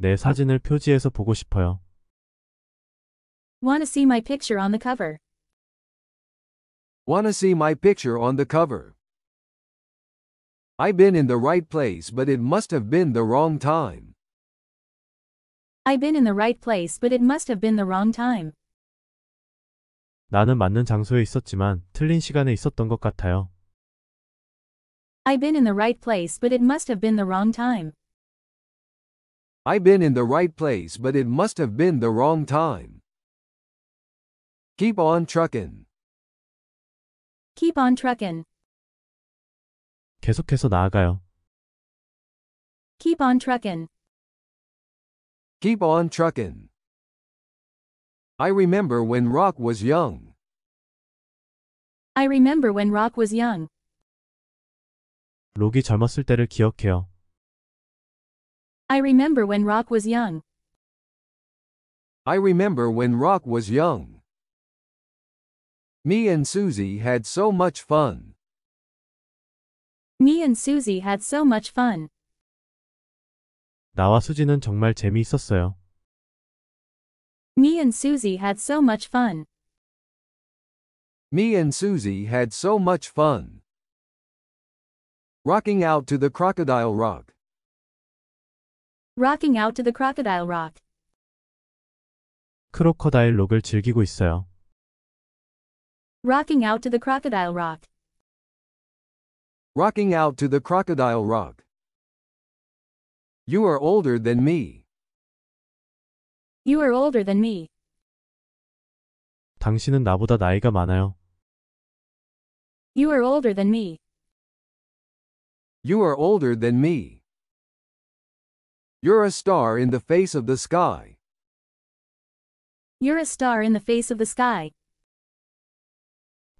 내 사진을 표지에서 보고 싶어요. Wanna see my picture on the cover? Wanna see my picture on the cover? I been in the right place but it must have been the wrong time. I been in the right place but it must have been the wrong time. 나는 맞는 장소에 있었지만 틀린 시간에 있었던 것 같아요. I been in the right place but it must have been the wrong time. I been in the right place but it must have been the wrong time. Keep on truckin'. Keep on truckin'. 계속해서 나아가요. Keep on truckin'. Keep on truckin'. I remember when Rock was young. I remember when Rock was young. 록이 젊었을 때를 기억해요. I remember when Rock was young. I remember when Rock was young. Me and Susie had so much fun. Me and Susie had so much fun. 나와 수지는 정말 재미있었어요. Me and Susie had so much fun. Me and Susie had so much fun. Rocking out to the crocodile rock. Rocking out to the crocodile rock. 크로커다일 록을 즐기고 있어요. Rocking out to the crocodile rock. Rocking out to the crocodile rock. You are older than me. You are older than me. 당신은 나보다 나이가 많아요. You are older than me. You are older than me. You're a star in the face of the sky. You're a star in the face of the sky.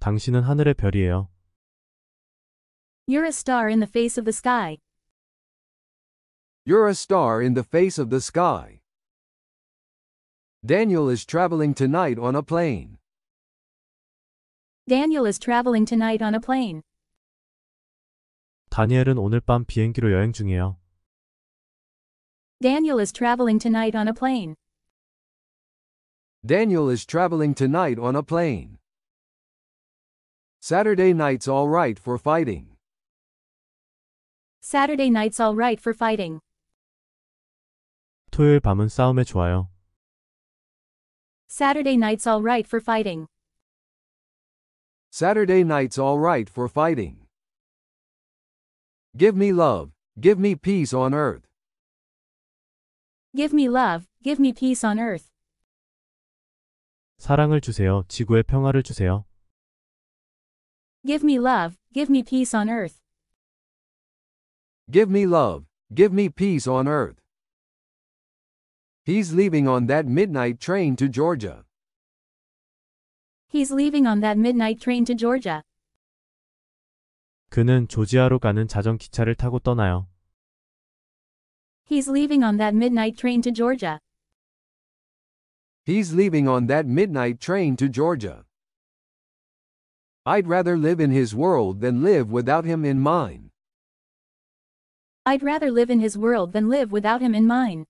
당신은 하늘의 별이에요. You're a star in the face of the sky. You're a star in the face of the sky. Daniel is traveling tonight on a plane. Daniel is traveling tonight on a plane. 다니엘은 오늘 밤 비행기로 여행 중이에요. Daniel is traveling tonight on a plane. Daniel is traveling tonight on a plane. Saturday night's alright for fighting. Saturday night's alright for fighting. 토요일 밤은 싸움에 좋아요. Saturday night's alright for fighting. Saturday night's alright for fighting. Give me love, give me peace on earth. Give me love, give me peace on earth. 사랑을 주세요. 지구에 평화를 주세요. Give me love, give me peace on earth. Give me love, give me peace on earth. He's leaving on that midnight train to Georgia. He's leaving on that midnight train to Georgia. 그는 조지아로 가는 자정 기차를 타고 떠나요. He's leaving on that midnight train to Georgia. He's leaving on that midnight train to Georgia. I'd rather live in his world than live without him in mine. I'd rather live in his world than live without him in mine.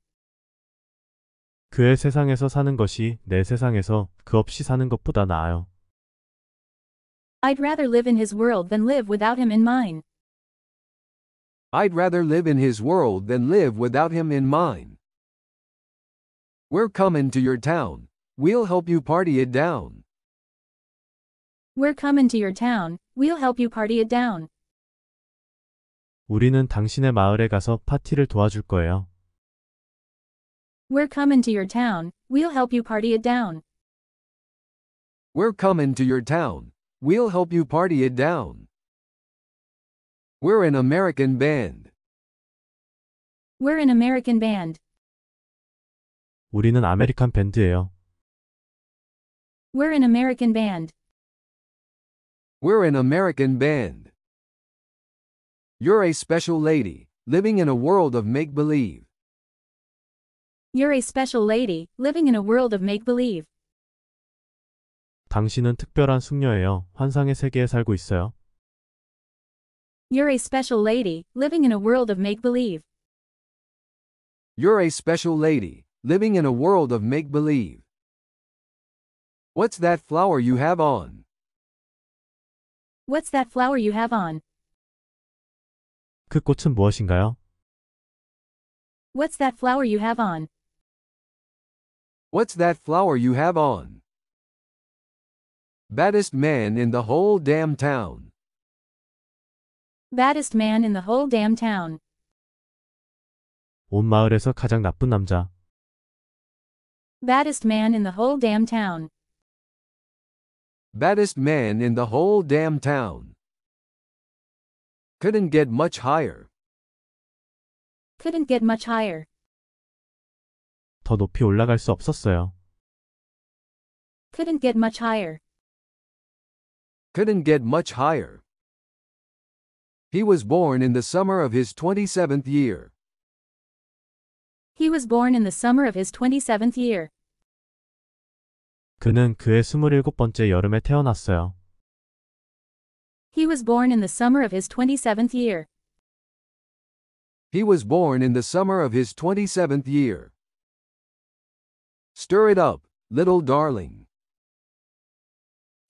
그의 세상에서 사는 것이 내 세상에서 그 없이 사는 것보다 나아요. I'd rather live in his world than live without him in mine. I'd rather live in his world than live without him in mine. We're coming to your town. We'll help you party it down. We're coming to your town. We'll help you party it down. 우리는 당신의 마을에 가서 파티를 도와줄 거예요. We're coming to your town. We'll help you party it down. We're coming to your town. We'll help you party it down. We're an American band. We're an American band. 우리는 아메리칸 밴드예요. We're an American band. We're an American band. You're a special lady, living in a world of make believe. You're a special lady, living in a world of make believe. 당신은 특별한 숙녀예요. 환상의 세계에 살고 있어요. You're a special lady, living in a world of make believe. You're a special lady, living in a world of make believe. What's that flower you have on? What's that flower you have on? 그 꽃은 무엇인가요? What's that flower you have on? What's that flower you have on? Baddest man in the whole damn town. Baddest man in the whole damn town. 온 마을에서 가장 나쁜 남자. Baddest man in the whole damn town. Baddest man in the whole damn town. Couldn't get much higher. Couldn't get much higher. 더 높이 올라갈 수 없었어요. Couldn't get much higher. Couldn't get much higher. He was born in the summer of his 27th year. He was born in the summer of his 27th year. 그는 그의 27번째 여름에 태어났어요. He was born in the summer of his 27th year. He was born in the summer of his 27th year. Stir it up, little darling.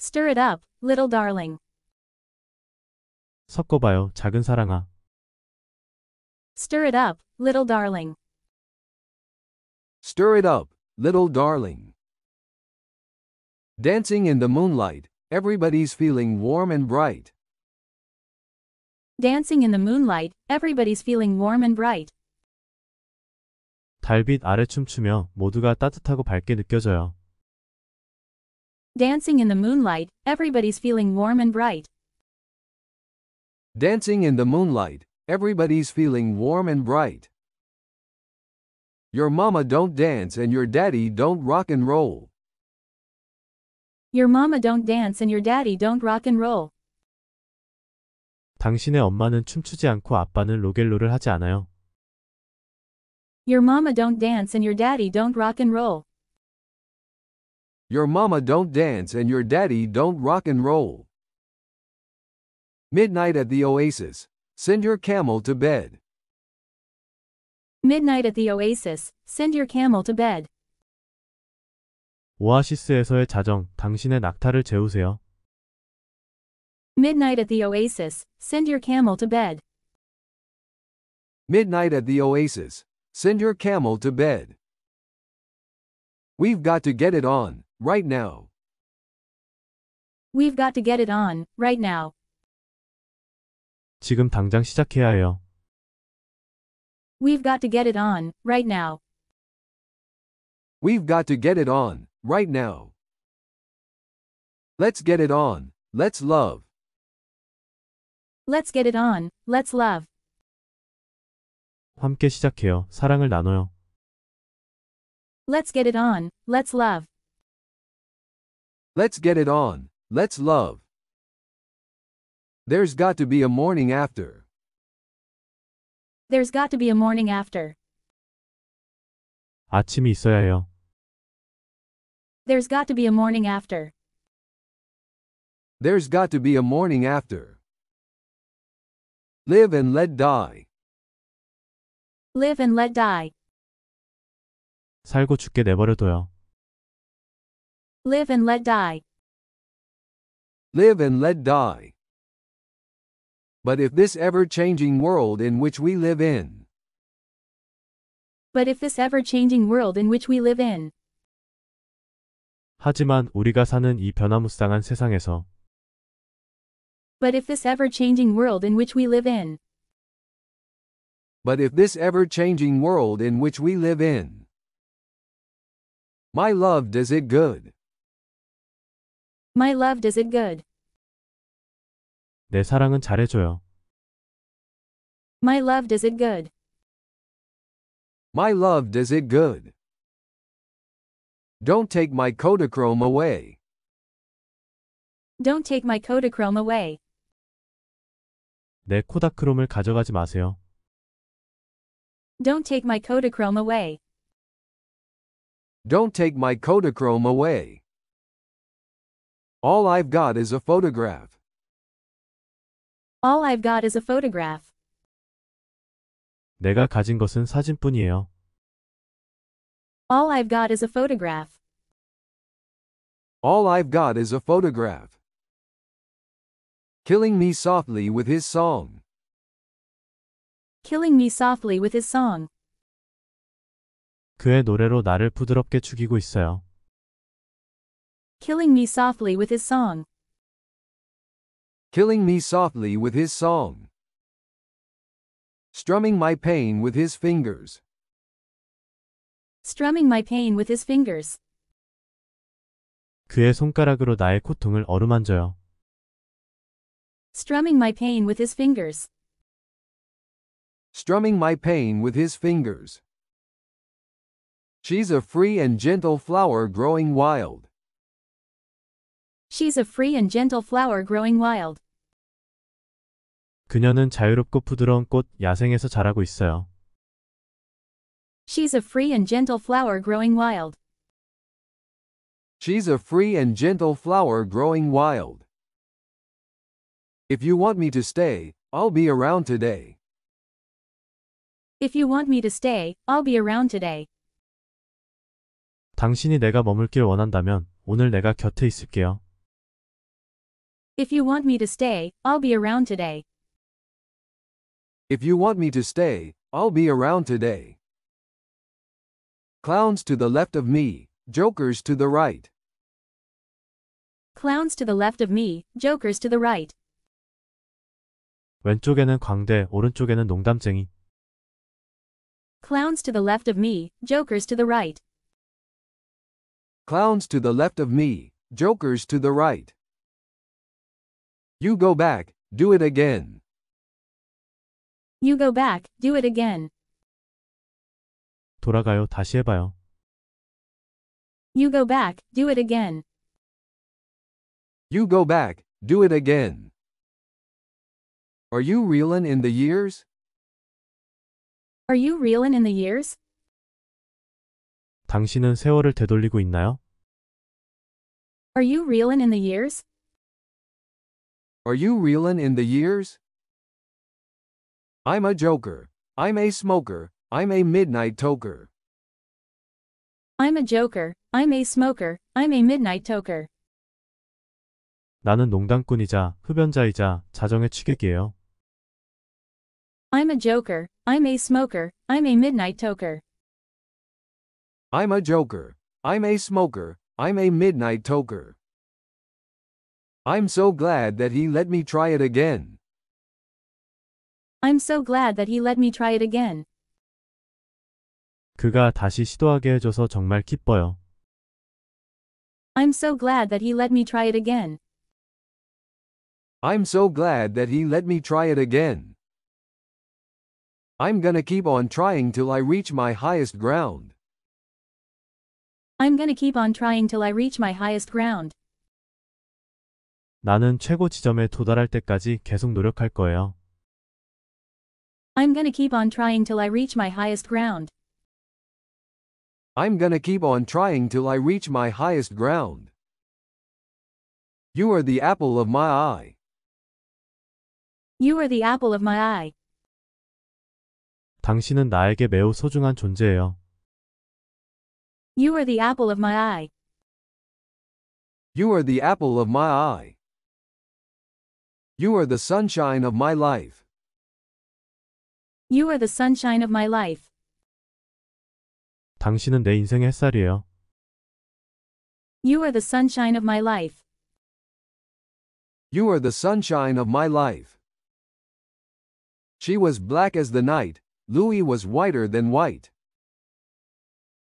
Stir it up, little darling. 섞어봐요, 작은 사랑아. Stir it up, little darling. Stir it up, little darling. Dancing in the moonlight, everybody's feeling warm and bright. Dancing in the moonlight, everybody's feeling warm and bright. 달빛 아래 춤추며 모두가 따뜻하고 밝게 느껴져요. Dancing in the moonlight, everybody's feeling warm and bright. Dancing in the moonlight, everybody's feeling warm and bright. Your mama don't dance and your daddy don't rock and roll. Your mama don't dance and your daddy don't rock and roll. 당신의 엄마는 춤추지 않고 아빠는 로겔로를 하지 않아요. Your mama don't dance and your daddy don't rock and roll. Your mama don't dance and your daddy don't rock and roll. Midnight at the Oasis. Send your camel to bed. Midnight at the Oasis. Send your camel to bed. 오아시스에서의 자정, 당신의 낙타를 재우세요. Midnight at the Oasis, send your camel to bed. Midnight at the Oasis. Send your camel to bed. We've got to get it on, right now. We've got to get it on, right now. 지금 당장 시작해야 해요. We've got to get it on, right now. We've got to get it on, right now. Let's get it on, let's love. Let's get it on, let's love. 함께 시작해요. 사랑을 나눠요. Let's get it on, let's love. Let's get it on, let's love. There's got to be a morning after. There's got to be a morning after. 아침이 있어야 해요. There's got to be a morning after. There's got to be a morning after. Live and let die. Live and let die. 살고 죽게 내버려둬요. Live and let die. Live and let die. But if this ever-changing world in which we live in. But if this ever-changing world in which we live in. 하지만 우리가 사는 이 변화무쌍한 세상에서 But if this ever-changing world in which we live in But if this ever-changing world in which we live in My love does it good My love does it good 내 사랑은 잘해줘요. My love does it good My love does it good don't take my Kodachrome away. Don't take my Kodachrome away. 내 코다크롬을 가져가지 마세요. Don't take my Kodachrome away. Don't take my Kodachrome away. All I've got is a photograph. All I've got is a photograph. 내가 가진 것은 사진뿐이에요. All I've got is a photograph. All I've got is a photograph. Killing me softly with his song. Killing me softly with his song. 그의 노래로 나를 부드럽게 죽이고 있어요. Killing me softly with his song. Killing me softly with his song. Strumming my pain with his fingers strumming my pain with his fingers. 그의 손가락으로 나의 고통을 어루만져요. strumming my pain with his fingers. Strumming my pain with his fingers. She's a free and gentle flower growing wild. She's a free and gentle flower growing wild. 그녀는 자유롭고 부드러운 꽃 야생에서 자라고 있어요. She's a free and gentle flower growing wild. She's a free and gentle flower growing wild. If you want me to stay, I'll be around today. If you want me to stay, I'll be around today. 당신이 내가 머물길 원한다면 오늘 내가 곁에 있을게요. If you want me to stay, I'll be around today. If you want me to stay, I'll be around today. Clowns to the left of me, jokers to the right. Clowns to the left of me, jokers to the right. 왼쪽에는 광대, 오른쪽에는 농담쟁이. Clowns to the left of me, jokers to the right. Clowns to the left of me, jokers to the right. You go back, do it again. You go back, do it again. 돌아가요. 다시 해봐요. You go back, do it again. You go back, do it again. Are you reelin' in the years? Are you reelin' in the years? 당신은 세월을 되돌리고 있나요? Are you reelin' in the years? Are you reelin' in the years? I'm a joker. I'm a smoker. I'm a midnight toker. I'm a joker. I'm a smoker. I'm a midnight toker. 나는 농담꾼이자 흡연자이자 자정의 취객이에요. I'm a joker. I'm a smoker. I'm a midnight toker. I'm a joker. I'm a smoker. I'm a midnight toker. I'm so glad that he let me try it again. I'm so glad that he let me try it again. 그가 다시 시도하게 해줘서 정말 기뻐요. I'm so glad that he let me try it again. I'm so glad that he let me try it again. I'm gonna keep on trying till I reach my highest ground. I'm gonna keep on trying till I reach my highest ground. 나는 최고 지점에 도달할 때까지 계속 노력할 거예요. I'm gonna keep on trying till I reach my highest ground. I'm gonna keep on trying till I reach my highest ground. You are the apple of my eye. You are the apple of my eye. 당신은 나에게 매우 소중한 존재예요. You are the apple of my eye. You are the apple of my eye. You are the sunshine of my life. You are the sunshine of my life. 당신은 내 인생의 햇살이에요. You are the sunshine of my life. You are the sunshine of my life. She was black as the night, Louis was whiter than white.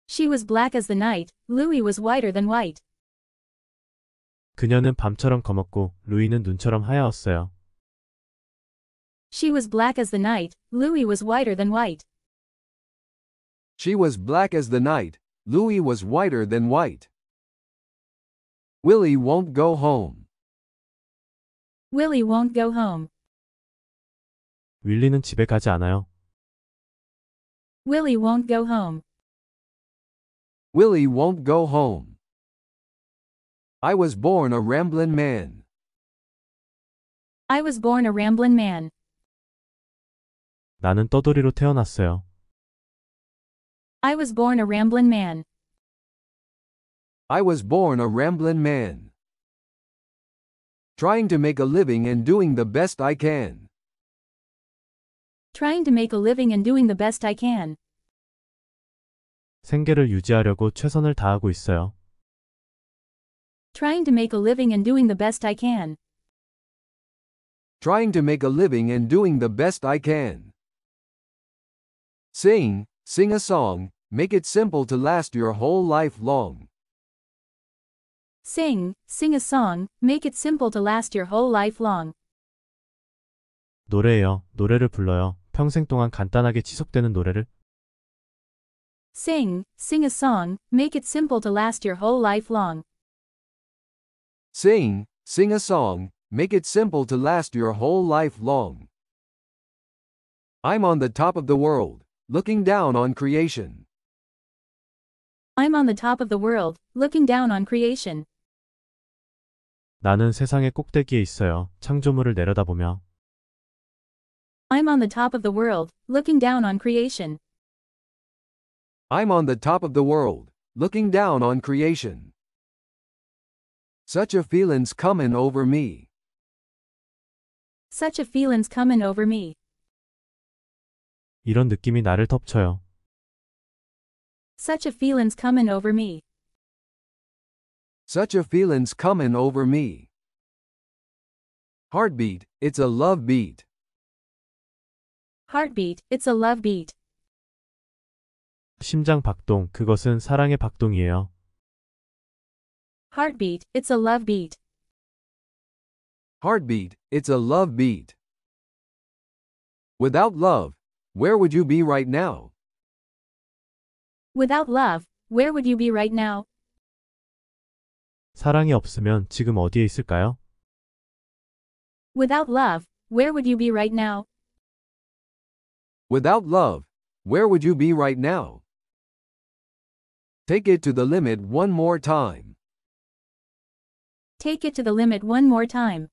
She was black as the night, Louis was whiter than white. 그녀는 밤처럼 검었고 루이는 눈처럼 하얗었어요. She was black as the night, Louis was whiter than white. She was black as the night, Louis was whiter than white. Willie won't go home. Willie won't go home. 윌리는 집에 가지 않아요. Willie won't go home. Willie won't go home. I was born a ramblin' man. I was born a ramblin' man. 나는 떠돌이로 태어났어요. I was born a ramblin' man. I was born a ramblin' man. Trying to make a living and doing the best I can. Trying to make a living and doing the best I can. 생계를 유지하려고 최선을 다하고 있어요. Trying to make a living and doing the best I can. Trying to make a living and doing the best I can. Sing, sing a song, Make it simple to last your whole life long. Sing, sing a song, make it simple to last your whole life long. 노래요. 노래를 불러요. 평생 동안 간단하게 지속되는 노래를. Sing, sing a song, make it simple to last your whole life long. Sing, sing a song, make it simple to last your whole life long. I'm on the top of the world, looking down on creation. I'm on the top of the world, looking down on creation. 나는 세상의 꼭대기에 있어요. 창조물을 내려다보며. I'm on the top of the world, looking down on creation. I'm on the top of the world, looking down on creation. Such a feelin's comin' over me. Such a feelin's comin' over me. 이런 느낌이 나를 덮쳐요. Such a feelin's comin' over me. Such a feelin's comin' over me. Heartbeat, it's a love beat. Heartbeat, it's a love beat. 심장 박동, 그것은 사랑의 박동이에요. Heartbeat, it's a love beat. Heartbeat, it's a love beat. Without love, where would you be right now? Without love, where would you be right now? 사랑이 없으면 지금 어디에 있을까요? Without love, where would you be right now? Without love, where would you be right now? Take it to the limit one more time. Take it to the limit one more time.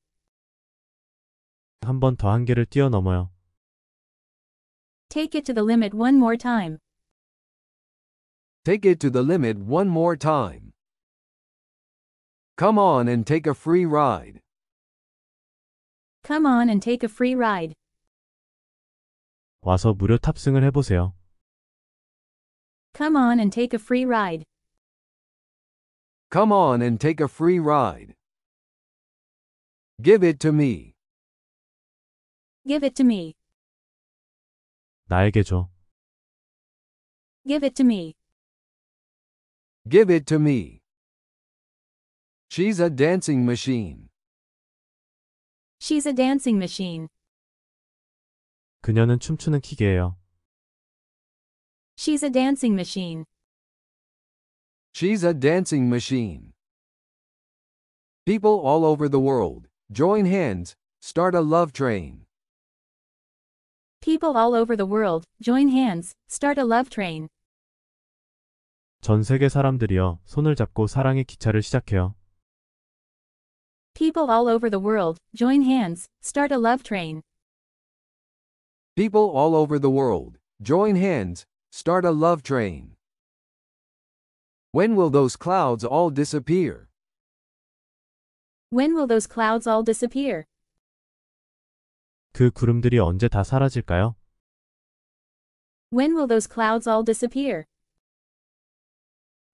한 번 더 한계를 뛰어넘어요. Take it to the limit one more time. Take it to the limit one more time. Come on and take a free ride. Come on and take a free ride. 와서 무료 탑승을 해보세요. Come on and take a free ride. Come on and take a free ride. Give it to me. Give it to me. 나에게 줘. Give it to me. Give it to me. She's a dancing machine. She's a dancing machine. 그녀는 춤추는 기계예요. She's a dancing machine. She's a dancing machine. People all over the world, join hands, start a love train. People all over the world, join hands, start a love train. 전 세계 사람들이여 손을 잡고 사랑의 기차를 시작해요. People all over the world, join hands, start a love train. People all over the world, join hands, start a love train. When will those clouds all disappear? When will those clouds all disappear? 그 구름들이 언제 다 사라질까요? When will those clouds all disappear?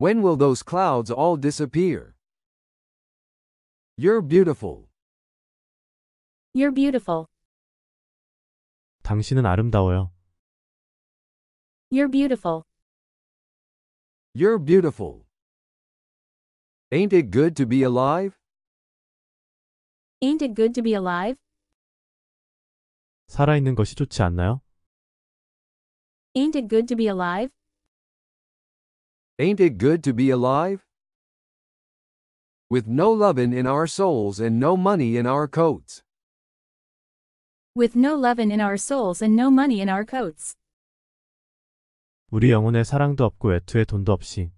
When will those clouds all disappear? You're beautiful. You're beautiful. 당신은 아름다워요. You're beautiful. You're beautiful. Ain't it good to be alive? Ain't it good to be alive? 살아있는 것이 좋지 않나요? Ain't it good to be alive? Ain't it good to be alive? With no lovin' in our souls and no money in our coats. With no lovin' in our souls and no money in our coats. 우리 영혼에 사랑도 없고 외투에 돈도 없이.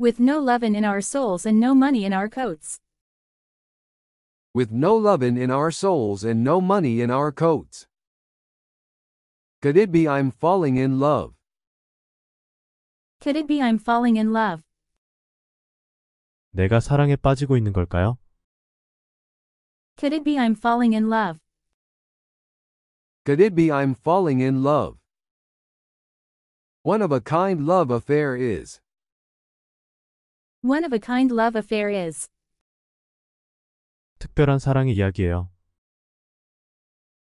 With no lovin' in our souls and no money in our coats. With no lovin' in our souls and no money in our coats. Could it be I'm falling in love? Could it be I'm falling in love? 내가 사랑에 빠지고 있는 걸까요? Could it be I'm falling in love? Could it be I'm falling in love? One of a kind love affair is. One of a kind love affair is. 특별한 사랑의 이야기예요.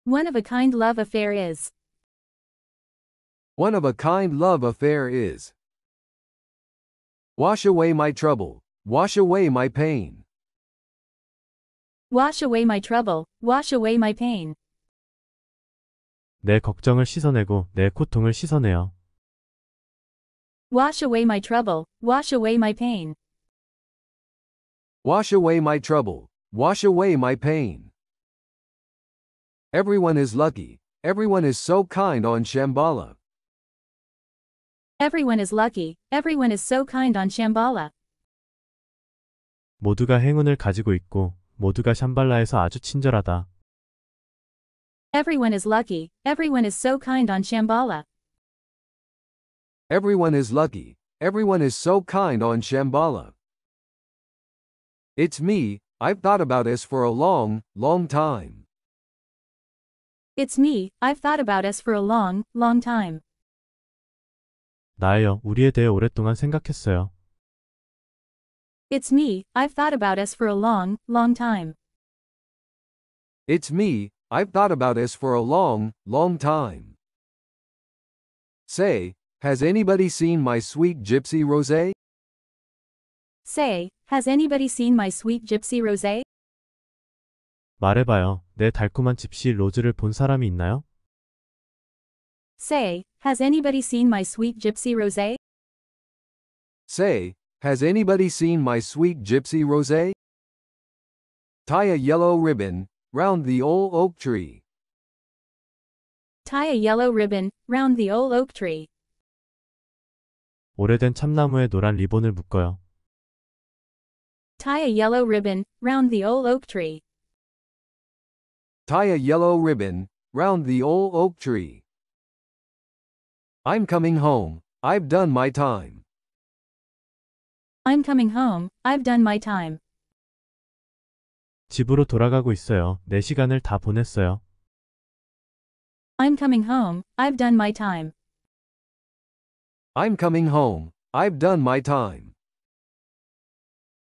One of a kind love affair is. One of a kind love affair is. Wash away my trouble, wash away my pain. Wash away my trouble, wash away my pain. 내 걱정을 씻어내고 내 고통을 씻어내어. Wash away my trouble, wash away my pain. Wash away my trouble, wash away my pain. Everyone is lucky, everyone is so kind on Shambhala. Everyone is lucky, everyone is so kind on Shambhala. 모두가 행운을 가지고 있고, 모두가 샴발라에서 아주 친절하다. Everyone is lucky, everyone is so kind on Shambhala. Everyone is lucky, everyone is so kind on Shambhala. It's me, I've thought about us for a long, long time. It's me, I've thought about us for a long, long time. 나예요. 우리에 대해 오랫동안 생각했어요. It's me. I've thought about us for a long, long time. It's me. I've thought about us for a long, long time. Say, has anybody seen my sweet gypsy rosé? Say, has anybody seen my sweet gypsy rosé? 말해봐요. 내 달콤한 집시 로즈를 본 사람이 있나요? Say, Has anybody seen my sweet gypsy rosé? Say, has anybody seen my sweet gypsy rosé? Tie a yellow ribbon, round the old oak tree. Tie a yellow ribbon, round the old oak tree. 오래된 참나무에 노란 리본을 묶어요. Tie a yellow ribbon, round the old oak tree. Tie a yellow ribbon, round the old oak tree. I'm coming home. I've done my time. I'm coming home. I've done my time. 집으로 돌아가고 있어요. 내 시간을 다 보냈어요. I'm coming home. I've done my time. I'm coming home. I've done my time.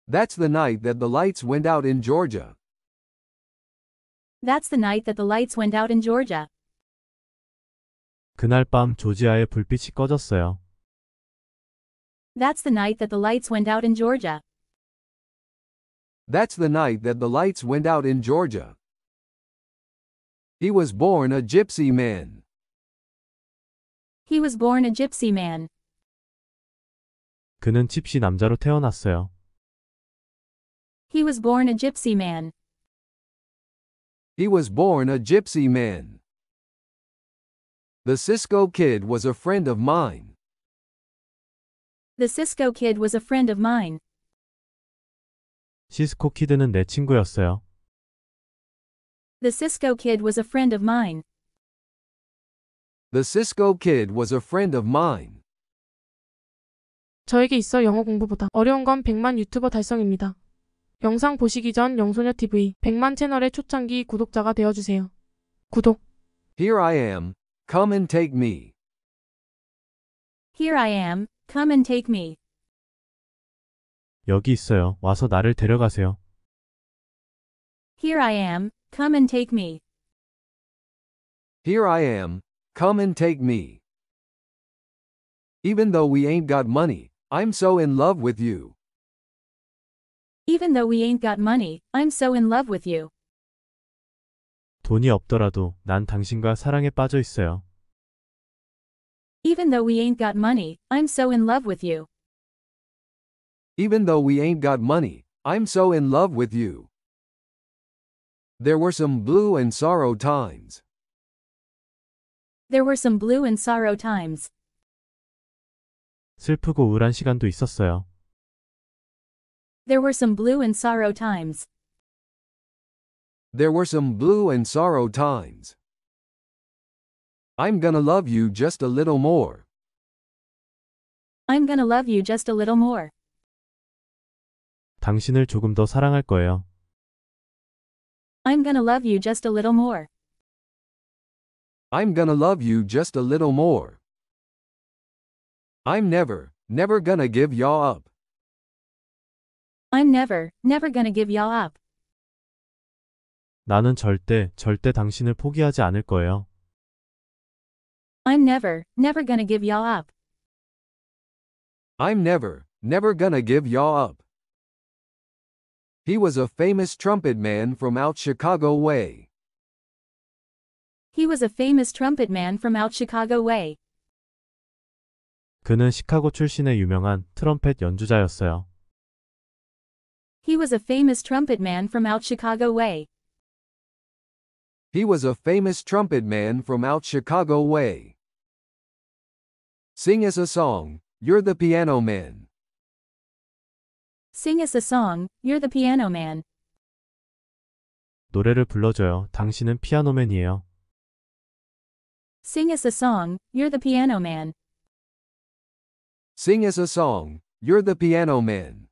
That's the night that the lights went out in Georgia. That's the night that the lights went out in Georgia. 그날 밤 조지아의 불빛이 꺼졌어요. That's the night that the lights went out in Georgia. That's the night that the lights went out in Georgia. He was born a gypsy man. He was born a gypsy man. 그는 집시 남자로 태어났어요. He was born a gypsy man. He was born a gypsy man. The Cisco Kid was a friend of mine. The Cisco Kid was a friend of mine. 시스코 키드는 내 친구였어요. The Cisco Kid was a friend of mine. The Cisco Kid was a friend of mine. 저에게 있어 영어 공부보다 어려운 건 100만 유튜버 달성입니다. 영상 보시기 전 영소녀 TV 100만 채널의 초창기 구독자가 되어 주세요. 구독. Here I am, Come and take me. Here I am. Come and take me. 여기 있어요. 와서 나를 데려가세요. Here I am. Come and take me. Here I am. Come and take me. Even though we ain't got money, I'm so in love with you. Even though we ain't got money, I'm so in love with you. 돈이 없더라도 난 당신과 사랑에 빠져 있어요. Even though we ain't got money, I'm so in love with you. Even though we ain't got money, I'm so in love with you. There were some blue and sorrow times. There were some blue and sorrow times. 슬프고 우울한 시간도 있었어요. There were some blue and sorrow times. There were some blue and sorrow times. I'm gonna love you just a little more. I'm gonna love you just a little more. 당신을 조금 더 사랑할 거예요. I'm gonna love you just a little more. I'm gonna love you just a little more. I'm never, never gonna give y'all up. I'm never, never gonna give y'all up. 나는 절대, 절대 당신을 포기하지 않을 거예요. I'm never, never gonna give y'all up. I'm never, never gonna give y'all up. He was a famous trumpet man from out Chicago way. He was a famous trumpet man from out Chicago way. 그는 시카고 출신의 유명한 트럼펫 연주자였어요. He was a famous trumpet man from out Chicago way. He was a famous trumpet man from out Chicago way. Sing us a song, You're the Piano Man. Sing us a song, You're the Piano Man. 노래를 불러줘요. 당신은 피아노맨이에요. Sing us a song, You're the Piano Man. Sing us a song, You're the Piano Man.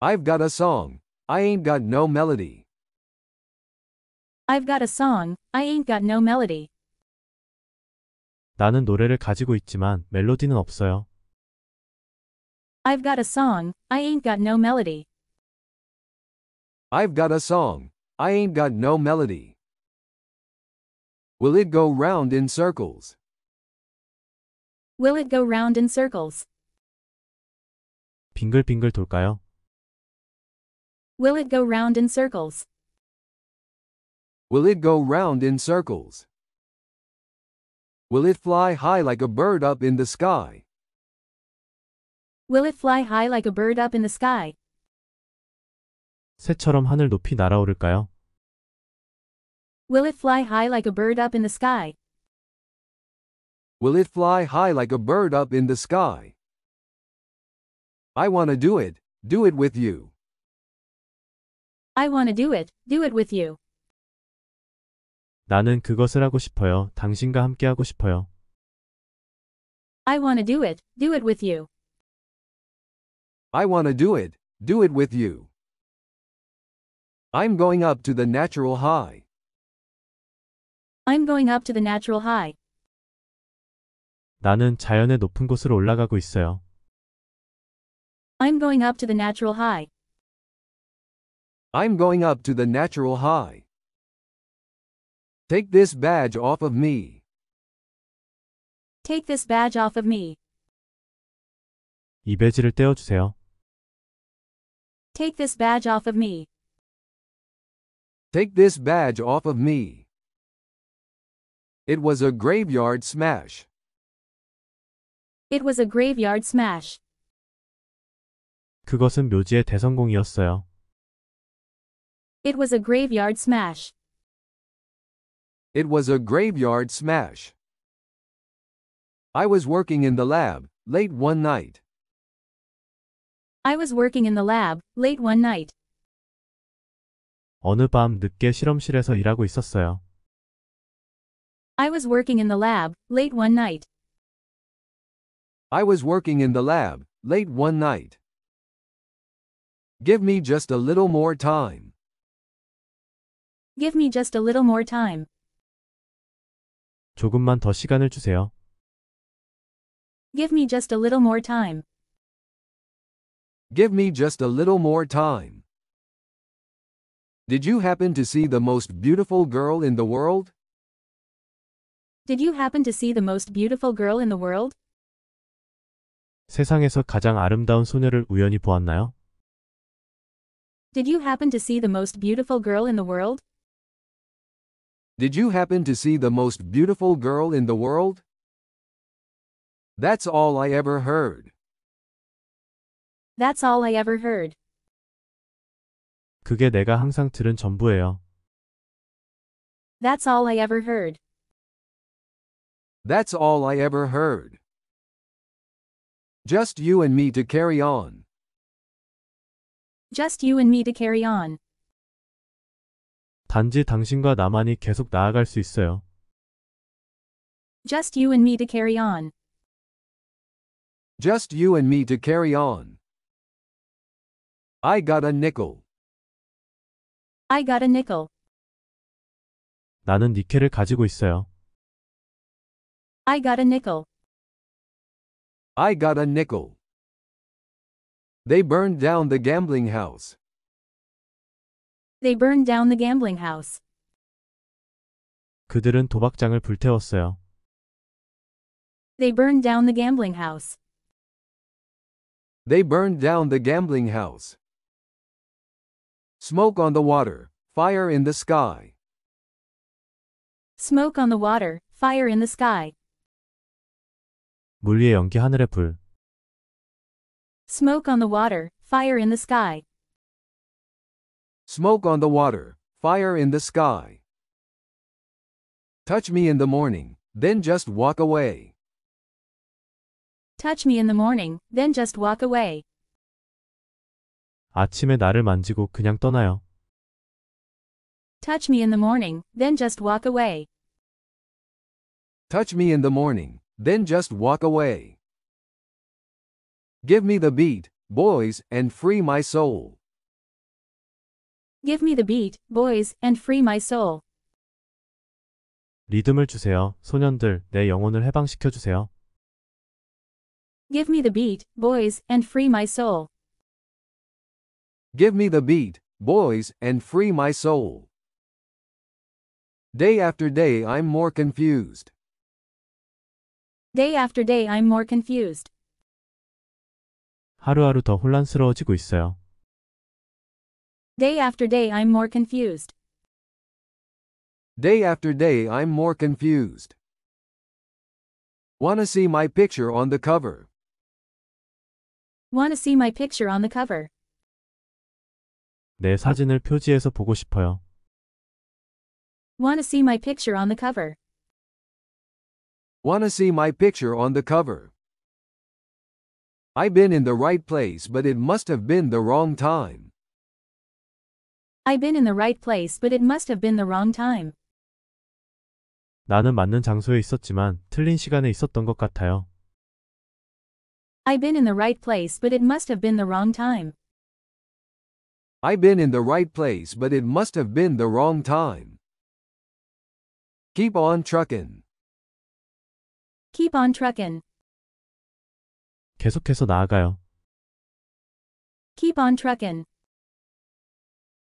I've got a song, I ain't got no melody. I've got a song, I ain't got no melody. 나는 노래를 가지고 있지만 멜로디는 없어요. I've got a song, I ain't got no melody. I've got a song, I ain't got no melody. Will it go round in circles? Will it go round in circles? 빙글빙글 돌까요? Will it go round in circles? Will it go round in circles? Will it fly high like a bird up in the sky? Will it fly high like a bird up in the sky? 새처럼 하늘 높이 날아오를까요? Will it fly high like a bird up in the sky? Will it fly high like a bird up in the sky? I want to do it, do it with you. I want to do it, do it with you. 나는 그것을 하고 싶어요. 당신과 함께 하고 싶어요. I want to do it. Do it with you. I want to do it. Do it with you. I'm going up to the natural high. I'm going up to the natural high. 나는 자연의 높은 곳으로 올라가고 있어요. I'm going up to the natural high. I'm going up to the natural high. Take this badge off of me. Take this badge off of me. 이 배지를 떼어주세요. Take this badge off of me. Take this badge off of me. It was a graveyard smash. It was a graveyard smash. 그것은 묘지의 대성공이었어요. It was a graveyard smash. It was a graveyard smash. I was working in the lab, late one night. I was working in the lab, late one night. 어느 밤 늦게 실험실에서 일하고 있었어요. I was working in the lab, late one night. I was working in the lab, late one night. Give me just a little more time. Give me just a little more time. 조금만 더 시간을 주세요. Give me just a little more time. Give me just a little more time. Did you happen to see the most beautiful girl in the world? Did you happen to see the most beautiful girl in the world? 세상에서 가장 아름다운 소녀를 우연히 보았나요? Did you happen to see the most beautiful girl in the world? Did you happen to see the most beautiful girl in the world? That's all I ever heard. That's all I ever heard. 그게 내가 항상 들은 전부예요. That's all I ever heard. That's all I ever heard. Just you and me to carry on. Just you and me to carry on. 단지 당신과 나만이 계속 나아갈 수 있어요. Just you and me to carry on. Just you and me to carry on. I got a nickel. I got a nickel. 나는 니켈을 가지고 있어요. I got a nickel. I got a nickel. They burned down the gambling house. They burned down the gambling house. 그들은 도박장을 불태웠어요. They burned down the gambling house. They burned down the gambling house. Smoke on the water, fire in the sky. Smoke on the water, fire in the sky. 물 위의 연기 하늘의 불. Smoke on the water, fire in the sky. Smoke on the water, fire in the sky. Touch me in the morning, then just walk away. Touch me in the morning, then just walk away. 아침에 나를 만지고 그냥 떠나요. Touch me in the morning, then just walk away. Touch me in the morning, then just walk away. Give me the beat, boys, and free my soul. Give me the beat, boys, and free my soul. 리듬을 주세요, 소년들, 내 영혼을 해방시켜 주세요. Give me the beat, boys, and free my soul. Give me the beat, boys, and free my soul. Day after day I'm more confused. Day after day I'm more confused. 하루하루 더 혼란스러워지고 있어요. Day after day I'm more confused. Day after day I'm more confused. Wanna see my picture on the cover? Wanna see my picture on the cover? 내 사진을 표지에서 보고 싶어요. Wanna see my picture on the cover? Wanna see my picture on the cover? I have been in the right place but it must have been the wrong time. I been in the right place but it must have been the wrong time. 나는 맞는 장소에 있었지만 틀린 시간에 있었던 것 같아요. I been in the right place but it must have been the wrong time. I been in the right place but it must have been the wrong time. Keep on truckin'. Keep on truckin'. 계속해서 나아가요. Keep on truckin'.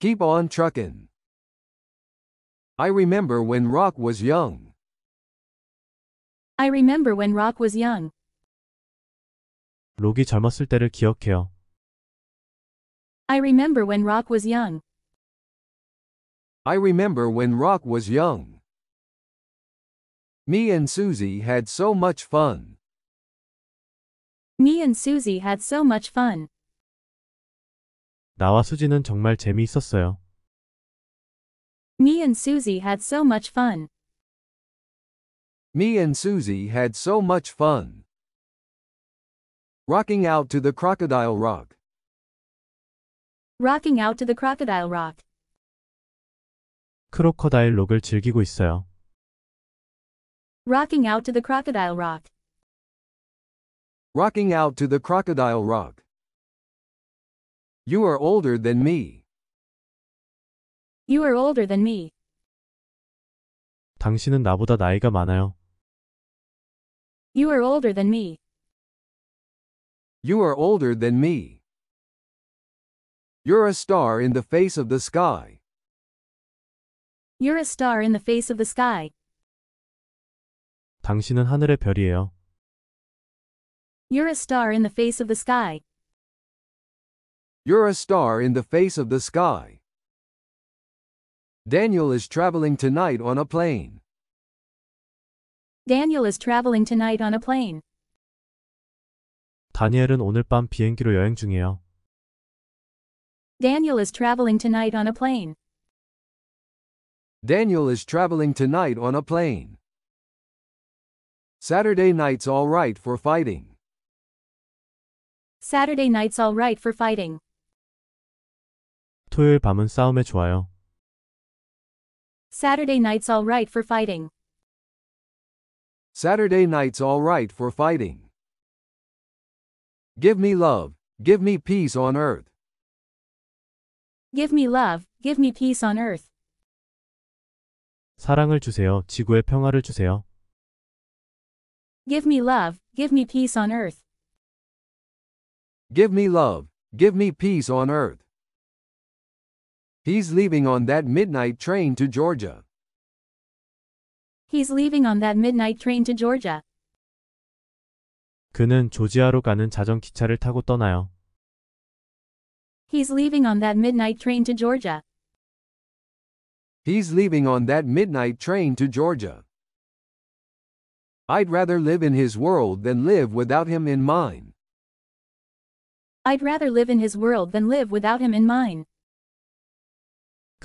Keep on truckin'. I remember when Rock was young. I remember when Rock was young. 록이 젊었을 때를 기억해요. I remember when Rock was young. I remember when Rock was young. Me and Susie had so much fun. Me and Susie had so much fun. 나와 수지는 정말 재미있었어요. Me and Susie had so much fun. Me and Susie had so much fun. Rocking out to the crocodile rock. Rocking out to the crocodile rock. 크로커다일 록을 즐기고 있어요. Rocking out to the crocodile rock. Rocking out to the crocodile rock. You are older than me. You are older than me. 당신은 나보다 나이가 많아요. You are older than me. You are older than me. You're a star in the face of the sky. You're a star in the face of the sky. 당신은 하늘의 별이에요. You're a star in the face of the sky. You're a star in the face of the sky. Daniel is traveling tonight on a plane. Daniel is traveling tonight on a plane. 다니엘은 오늘 밤 비행기로 여행 중이에요. Daniel is traveling tonight on a plane. Daniel is traveling tonight on a plane. Saturday night's alright for fighting. Saturday night's alright for fighting. 토요일 밤은 싸움에 좋아요. Saturday night's alright for fighting. Saturday night's alright for fighting. Give me love, give me peace on earth. Give me love, give me peace on earth. 사랑을 주세요. 지구에 평화를 주세요. Give me love, give me peace on earth. Give me love, give me peace on earth. He's leaving on that midnight train to Georgia. He's leaving on that midnight train to Georgia. 그는 조지아로 가는 자전 기차를 타고 떠나요. He's leaving on that midnight train to Georgia. He's leaving on that midnight train to Georgia. I'd rather live in his world than live without him in mine. I'd rather live in his world than live without him in mine.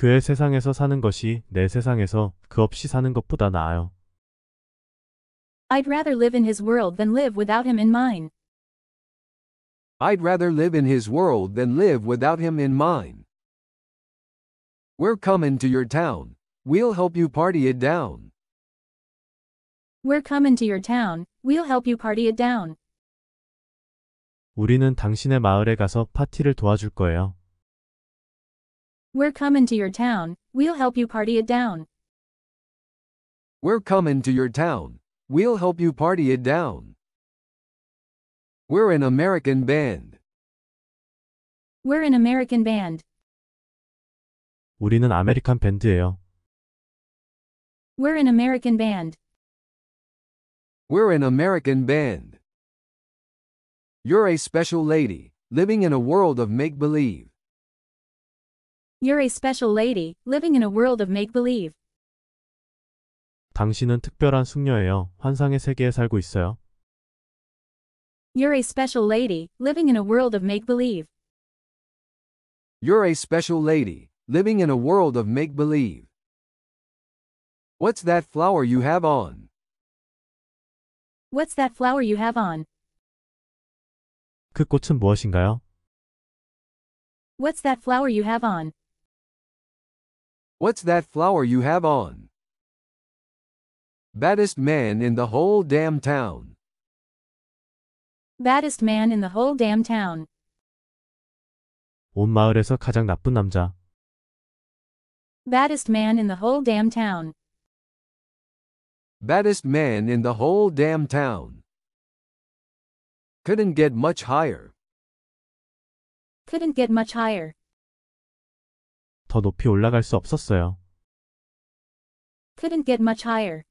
그의 세상에서 사는 것이 내 세상에서 그 없이 사는 것보다 나아요. I'd rather live in his world than live without him in mine. I'd rather live in his world than live without him in mine. We're coming to your town. We'll help you party it down. We're coming to your town. We'll help you party it down. 우리는 당신의 마을에 가서 파티를 도와줄 거예요. We're comin' to your town, we'll help you party it down. We're comin' to your town, we'll help you party it down. We're an American band. We're an American band. 우리는 아메리칸 밴드예요. We're an American band. We're an American band. You're a special lady, living in a world of make-believe. You're a special lady, living in a world of make-believe. 당신은 특별한 숙녀예요. 환상의 세계에 살고 있어요. You're a special lady, living in a world of make-believe. You're a special lady, living in a world of make-believe. What's that flower you have on? What's that flower you have on? 그 꽃은 무엇인가요? What's that flower you have on? What's that flower you have on? Baddest man in the whole damn town. Baddest man in the whole damn town. 온 마을에서 가장 나쁜 남자. Baddest man in the whole damn town. Baddest man in the whole damn town. Couldn't get much higher. Couldn't get much higher. 더 높이 올라갈 수 없었어요. Couldn't get much higher.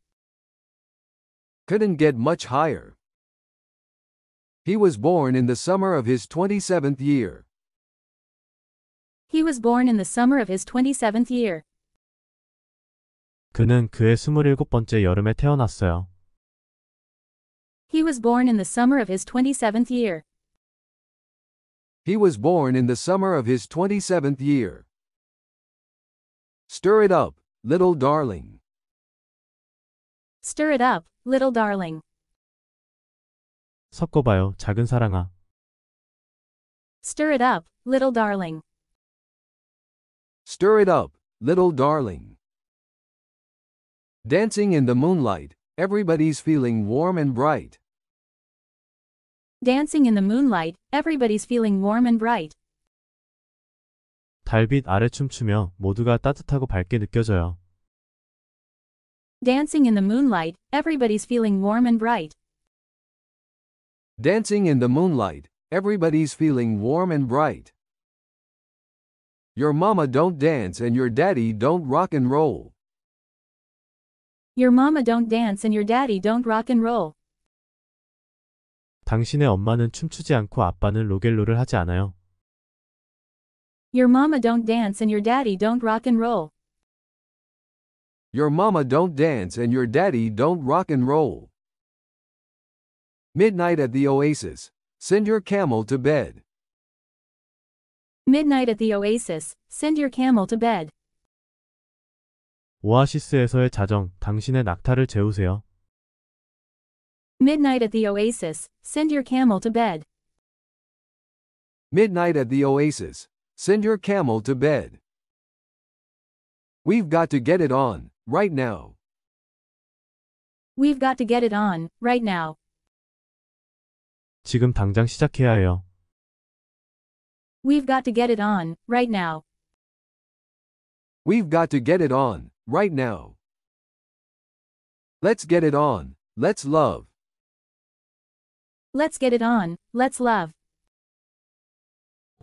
Couldn't get much higher. He was born in the summer of his 27th year. He was born in the summer of his 27th year. 그는 그의 27번째 여름에 태어났어요. He was born in the summer of his 27th year. He was born in the summer of his 27th year. Stir it up, little darling. Stir it up, little darling. 섞어봐요, 작은 사랑아. Stir it up, little darling. Stir it up, little darling. Dancing in the moonlight, everybody's feeling warm and bright. Dancing in the moonlight, everybody's feeling warm and bright. 달빛 아래 춤추며 모두가 따뜻하고 밝게 느껴져요. Dancing in the moonlight, everybody's feeling warm and bright. Dancing in the moonlight, everybody's feeling warm and bright. Your mama don't dance and your daddy don't rock and roll. Your mama don't dance and your daddy don't rock and roll. 당신의 엄마는 춤추지 않고 아빠는 로겔로를 하지 않아요. Your mama don't dance and your daddy don't rock and roll. Your mama don't dance and your daddy don't rock and roll. Midnight at the Oasis. Send your camel to bed. Midnight at the Oasis. Send your camel to bed. 오아시스에서의 자정, 당신의 낙타를 재우세요. Midnight at the Oasis. Send your camel to bed. Midnight at the Oasis. Send your camel to bed. We've got to get it on, right now. We've got to get it on, right now. 지금 당장 시작해야 해요. We've got to get it on, right now. We've got to get it on, right now. Let's get it on, let's love. Let's get it on, let's love.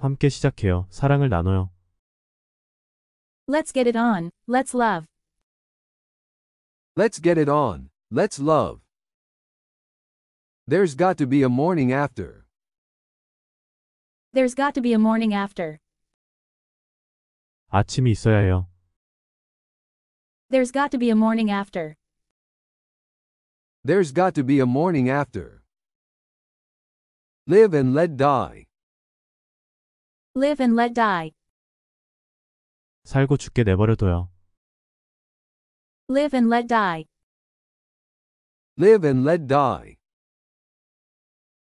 함께 시작해요. 사랑을 나눠요. Let's get it on. Let's love. Let's get it on. Let's love. There's got to be a morning after. There's got to be a morning after. 아침이 있어야 해요. There's got to be a morning after. There's got to be a morning after. Live and let die. Live and let die. 살고 죽게 내버려둬요. Live and let die. Live and let die.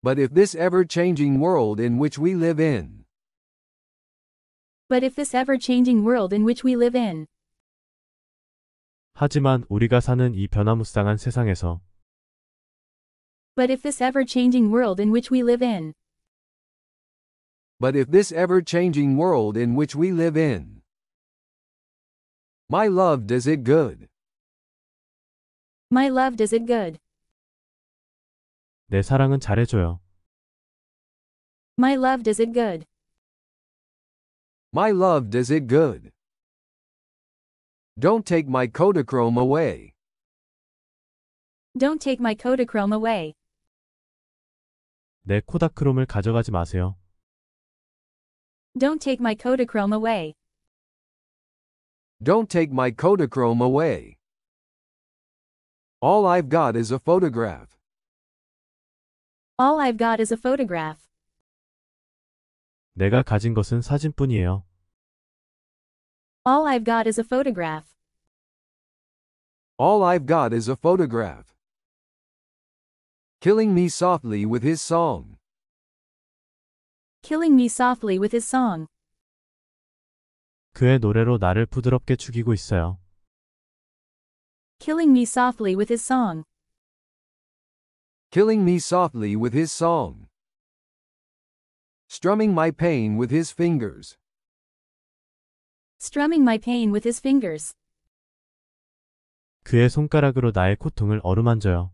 But if this ever changing world in which we live in, But if this ever changing world in which we live in, 하지만 우리가 사는 이 변화무쌍한 세상에서 but if this ever changing world in which we live in, but if this ever-changing world in which we live in. My love does it good. My love does it good. 내 사랑은 잘해줘요. My love does it good. My love does it good. Don't take my Kodachrome away. Don't take my Kodachrome away. 내 코다크롬을 가져가지 마세요. Don't take my Kodachrome away. Don't take my Kodachrome away. All I've got is a photograph. All I've got is a photograph. 내가 가진 것은 사진뿐이에요. All I've got is a photograph. All I've got is a photograph. Killing me softly with his song killing me softly with his song. 그의 노래로 나를 부드럽게 죽이고 있어요. killing me softly with his song. Killing me softly with his song. Strumming my pain with his fingers. strumming my pain with his fingers. 그의 손가락으로 나의 고통을 어루만져요.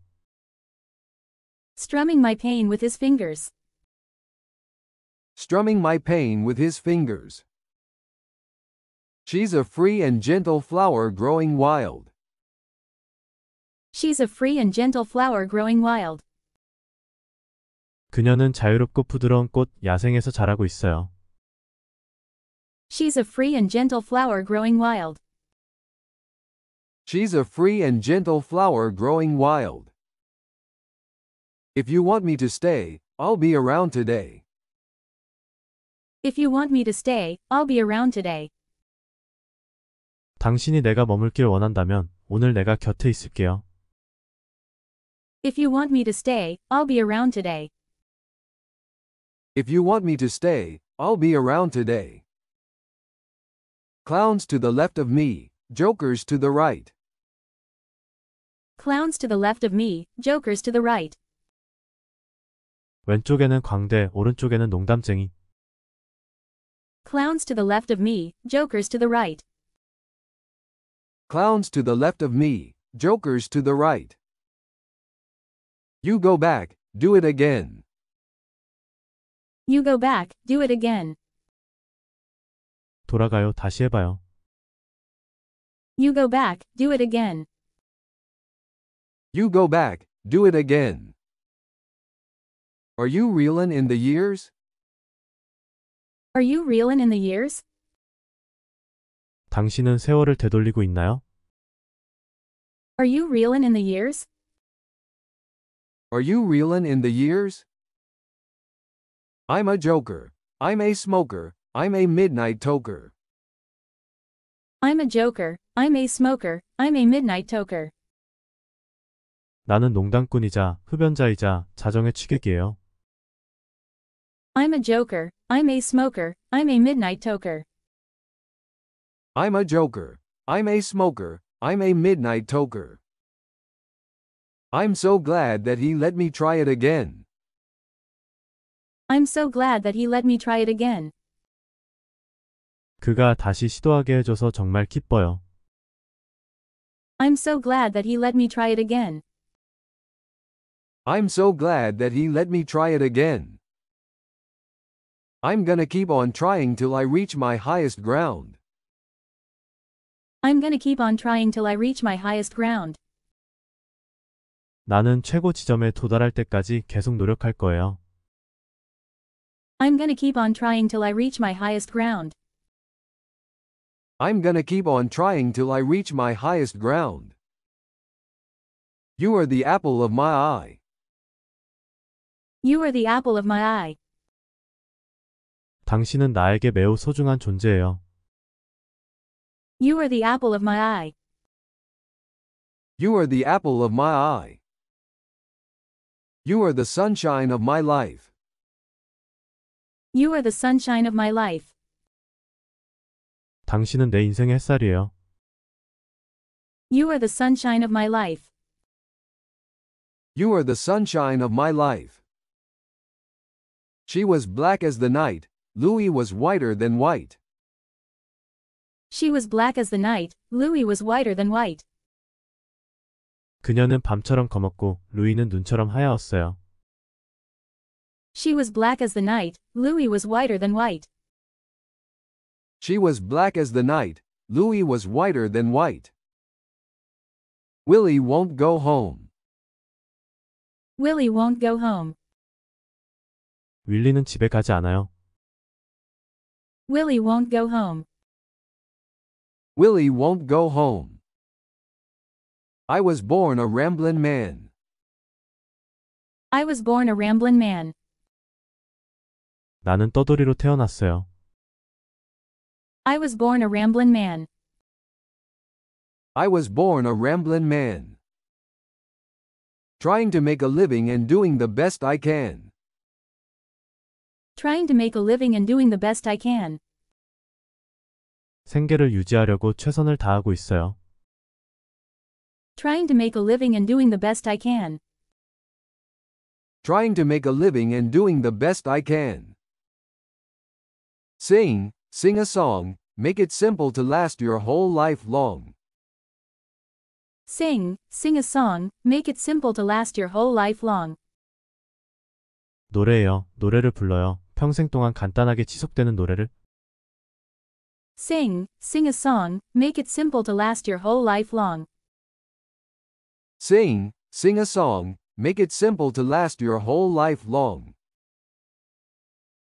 strumming my pain with his fingers strumming my pain with his fingers. She's a free and gentle flower growing wild. She's a free and gentle flower growing wild. 그녀는 자유롭고 부드러운 꽃 야생에서 자라고 있어요. She's a free and gentle flower growing wild. She's a free and gentle flower growing wild. If you want me to stay, I'll be around today. If you want me to stay, I'll be around today. 당신이 내가 머물길 원한다면 오늘 내가 곁에 있을게요. If you want me to stay, I'll be around today. If you want me to stay, I'll be around today. Clowns to the left of me, jokers to the right. Clowns to the left of me, jokers to the right. 왼쪽에는 광대, 오른쪽에는 농담쟁이, Clowns to the left of me, jokers to the right. Clowns to the left of me, jokers to the right. You go back, do it again. You go back, do it again. 돌아가요, 다시 해봐요. You go back, do it again. You go back, do it again. Are you reeling in the years? Are you reeling in the years? 당신은 세월을 되돌리고 있나요? Are you reeling in the years? Are you reeling in the years? I'm a joker. I'm a smoker. I'm a midnight toker. I'm a joker. I'm a smoker. I'm a midnight toker. 나는 농담꾼이자 흡연자이자 자정의 취객이에요. I'm a joker, I'm a smoker, I'm a midnight toker. I'm a joker, I'm a smoker, I'm a midnight toker. I'm so glad that he let me try it again. I'm so glad that he let me try it again. 그가 다시 시도하게 해줘서 정말 기뻐요. I'm so glad that he let me try it again. I'm so glad that he let me try it again. I'm gonna keep on trying till I reach my highest ground. I'm gonna keep on trying till I reach my highest ground. 나는 최고 지점에 도달할 때까지 계속 노력할 거예요. I'm gonna keep on trying till I reach my highest ground. I'm gonna keep on trying till I reach my highest ground. You are the apple of my eye. You are the apple of my eye. 당신은 나에게 매우 소중한 존재예요. You are the apple of my eye. You are the apple of my eye. You are the sunshine of my life. You are the sunshine of my life. 당신은 내 인생의 햇살이에요. You are the sunshine of my life. You are the sunshine of my life. She was black as the night, Louis was whiter than white. She was black as the night, Louis was whiter than white. 그녀는 밤처럼 검었고 루이는 눈처럼 하였어요. She was black as the night, Louis was whiter than white. She was black as the night, Louis was whiter than white. Willie won't go home. Willie won't go home. 윌리는 집에 가지 않아요. Willie won't go home. Willie won't go home. I was born a ramblin' man. I was born a ramblin' man. 나는 떠돌이로 태어났어요. I was born a ramblin' man. I was born a ramblin' man. Trying to make a living and doing the best I can trying to make a living and doing the best I can. 생계를 유지하려고 최선을 다하고 있어요. Trying to make a living and doing the best I can. Trying to make a living and doing the best I can. Sing, sing a song, make it simple to last your whole life long. Sing, sing a song, make it simple to last your whole life long. 노래요 노래를 불러요. 평생 동안 간단하게 지속되는 노래를 Sing, sing a song, make it simple to last your whole life long. Sing, sing a song, make it simple to last your whole life long.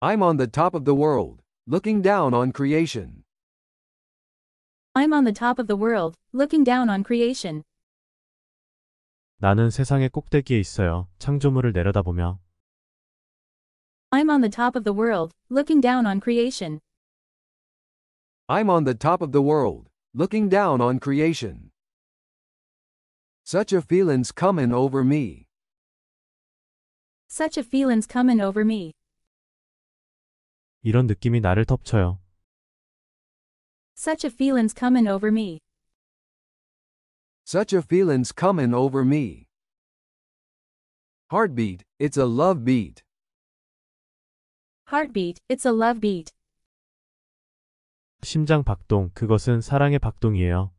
I'm on the top of the world, looking down on creation. I'm on the top of the world, looking down on creation. 나는 세상의 꼭대기에 있어요. 창조물을 내려다보며 I'm on the top of the world, looking down on creation. I'm on the top of the world, looking down on creation. Such a feelin's comin' over me. Such a feelin's comin' over me. 이런 느낌이 나를 덮쳐요. Such a feelings comin' over me. Such a feelings comin' over me. Heartbeat, it's a love beat. Heartbeat, it's a love beat. 심장 박동, 그것은 사랑의 박동이에요.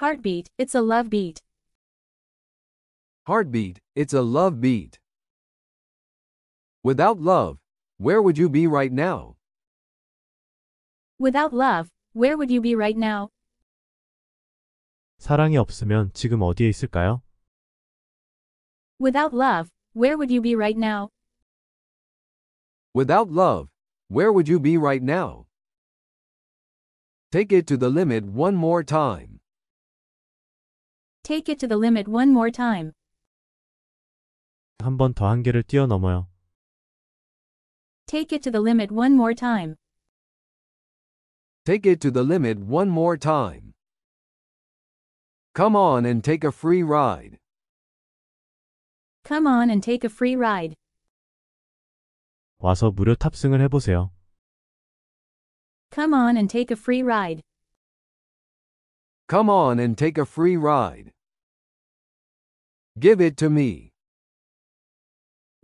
Heartbeat, it's a love beat. Heartbeat, it's a love beat. Without love, where would you be right now? Without love, where would you be right now? 사랑이 없으면 지금 어디에 있을까요? Without love, where would you be right now? Without love, where would you be right now? Take it to the limit one more time. Take it to the limit one more time. 한 번 더 한계를 뛰어넘어요. Take it to the limit one more time. Take it to the limit one more time. Come on and take a free ride. Come on and take a free ride. 와서 무료 탑승을 해보세요. Come on and take a free ride. Come on and take a free ride. Give it to me.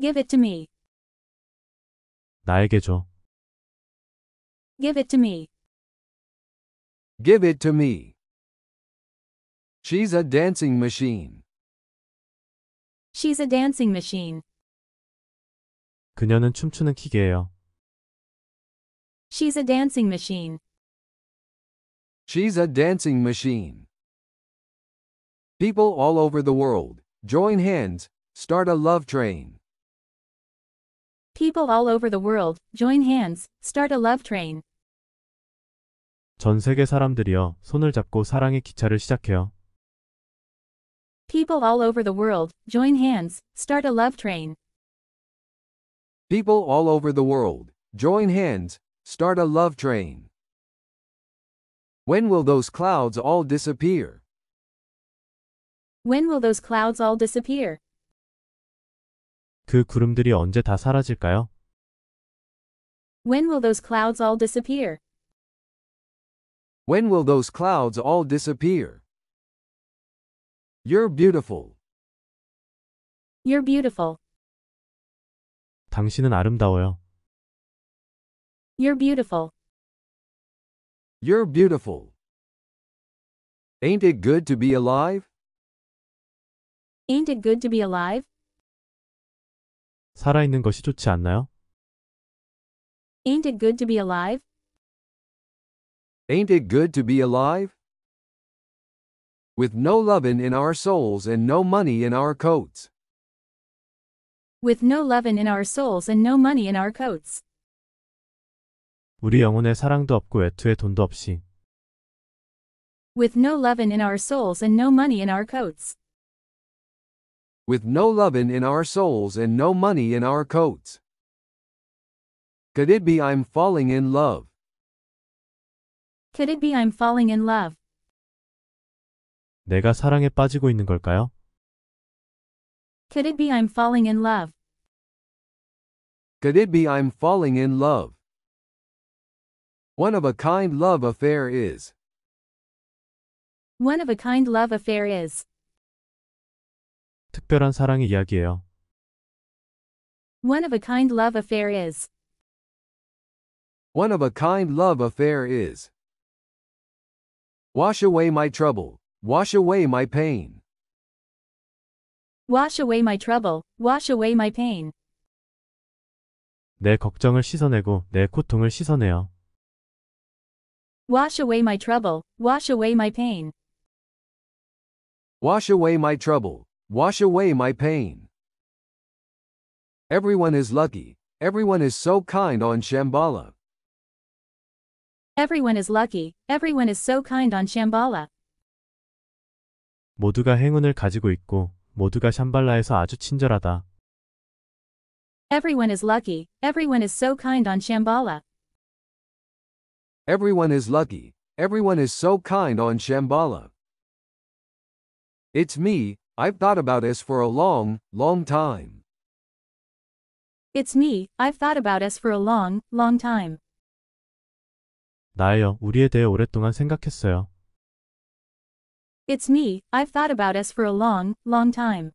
Give it to me. 나에게 줘. Give it to me. Give it to me. She's a dancing machine. She's a dancing machine. 그녀는 춤추는 기계예요. She's a dancing machine. She's a dancing machine. People all over the world, join hands, start a love train. People all over the world, join hands, start a love train. 전 세계 사람들이여, 손을 잡고 사랑의 기차를 시작해요. People all over the world, join hands, start a love train. People all over the world, join hands, start a love train. When will those clouds all disappear? When will those clouds all disappear? 그 구름들이 언제 다 사라질까요? When will those clouds all disappear? When will those clouds all disappear? You're beautiful. You're beautiful. 당신은 아름다워요. You're beautiful. You're beautiful. Ain't it good to be alive? Ain't it good to be alive? 살아있는 것이 좋지 않나요? Ain't it good to be alive? Ain't it good to be alive? With no lovin' in our souls and no money in our coats with no leaven in our souls and no money in our coats. 우리 영혼에 사랑도 없고 외투에 돈도 없이 with no leaven in our souls and no money in our coats. With no leaven in our souls and no money in our coats. Could it be I'm falling in love? Could it be I'm falling in love? 내가 사랑에 빠지고 있는 걸까요? Could it be I'm falling in love? Could it be I'm falling in love? One of a kind love affair is. One of a kind love affair is. 특별한 사랑의 이야기예요. One of a kind love affair is. One of a kind love affair is. Wash away my trouble, wash away my pain. Wash away my trouble, wash away my pain. 내 걱정을 씻어내고 내 고통을 씻어내어. Wash away my trouble, wash away my pain. Wash away my trouble, wash away my pain. Everyone is lucky, everyone is so kind on Shambhala. Everyone is lucky, everyone is so kind on Shambhala. 모두가 행운을 가지고 있고 모두가 샴발라에서 아주 친절하다. Everyone is lucky. Everyone is so kind on Shambhala. Everyone is lucky. Everyone is so kind on Shambhala. It's me, I've thought about us for a long, long time. It's me, I've thought about us for a long, long time. 나예요. 우리에 대해 오랫동안 생각했어요. It's me, I've thought about us for a long, long time.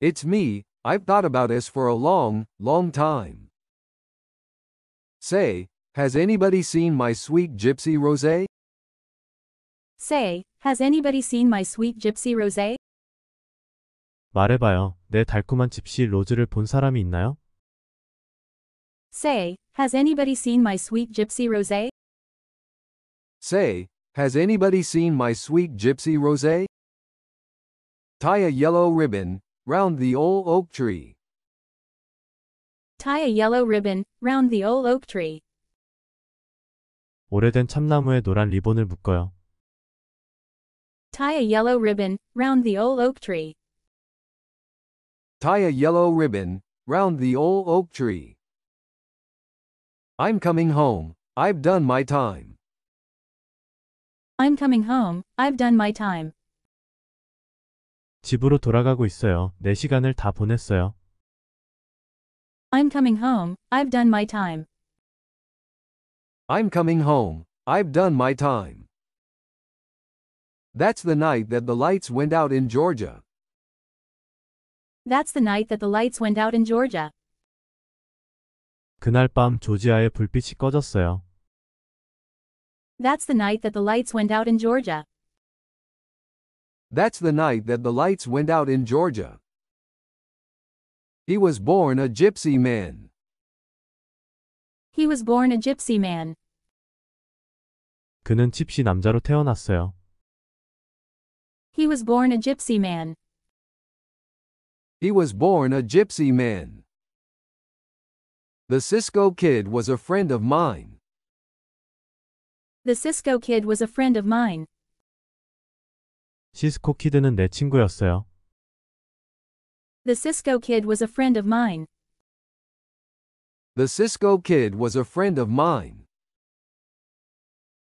It's me, I've thought about us for a long, long time. Say, has anybody seen my sweet gypsy rosé? Say, has anybody seen my sweet gypsy rosé? 말해봐요. 내 달콤한 집시 로즈를 본 사람이 있나요? Say, has anybody seen my sweet gypsy rosé? Say, has anybody seen my sweet gypsy rosé? Tie a yellow ribbon, round the old oak tree. Tie a yellow ribbon, round the old oak tree. 오래된 참나무에 노란 리본을 묶어요. Tie a yellow ribbon, round the old oak tree. Tie a yellow ribbon, round the old oak tree. I'm coming home, I've done my time. I'm coming home. I've done my time. 집으로 돌아가고 있어요. 내 시간을 다 보냈어요. I'm coming home. I've done my time. I'm coming home. I've done my time. That's the night that the lights went out in Georgia. That's the night that the lights went out in Georgia. 그날 밤 조지아의 불빛이 꺼졌어요. That's the night that the lights went out in Georgia. That's the night that the lights went out in Georgia. He was born a gypsy man. He was born a gypsy man. 그는 집시 남자로 태어났어요. He was born a gypsy man. He was born a gypsy man. The Cisco Kid was a friend of mine. The Cisco Kid was a friend of mine. 시스코 키드는 내 친구였어요. The Cisco Kid was a friend of mine. The Cisco Kid was a friend of mine.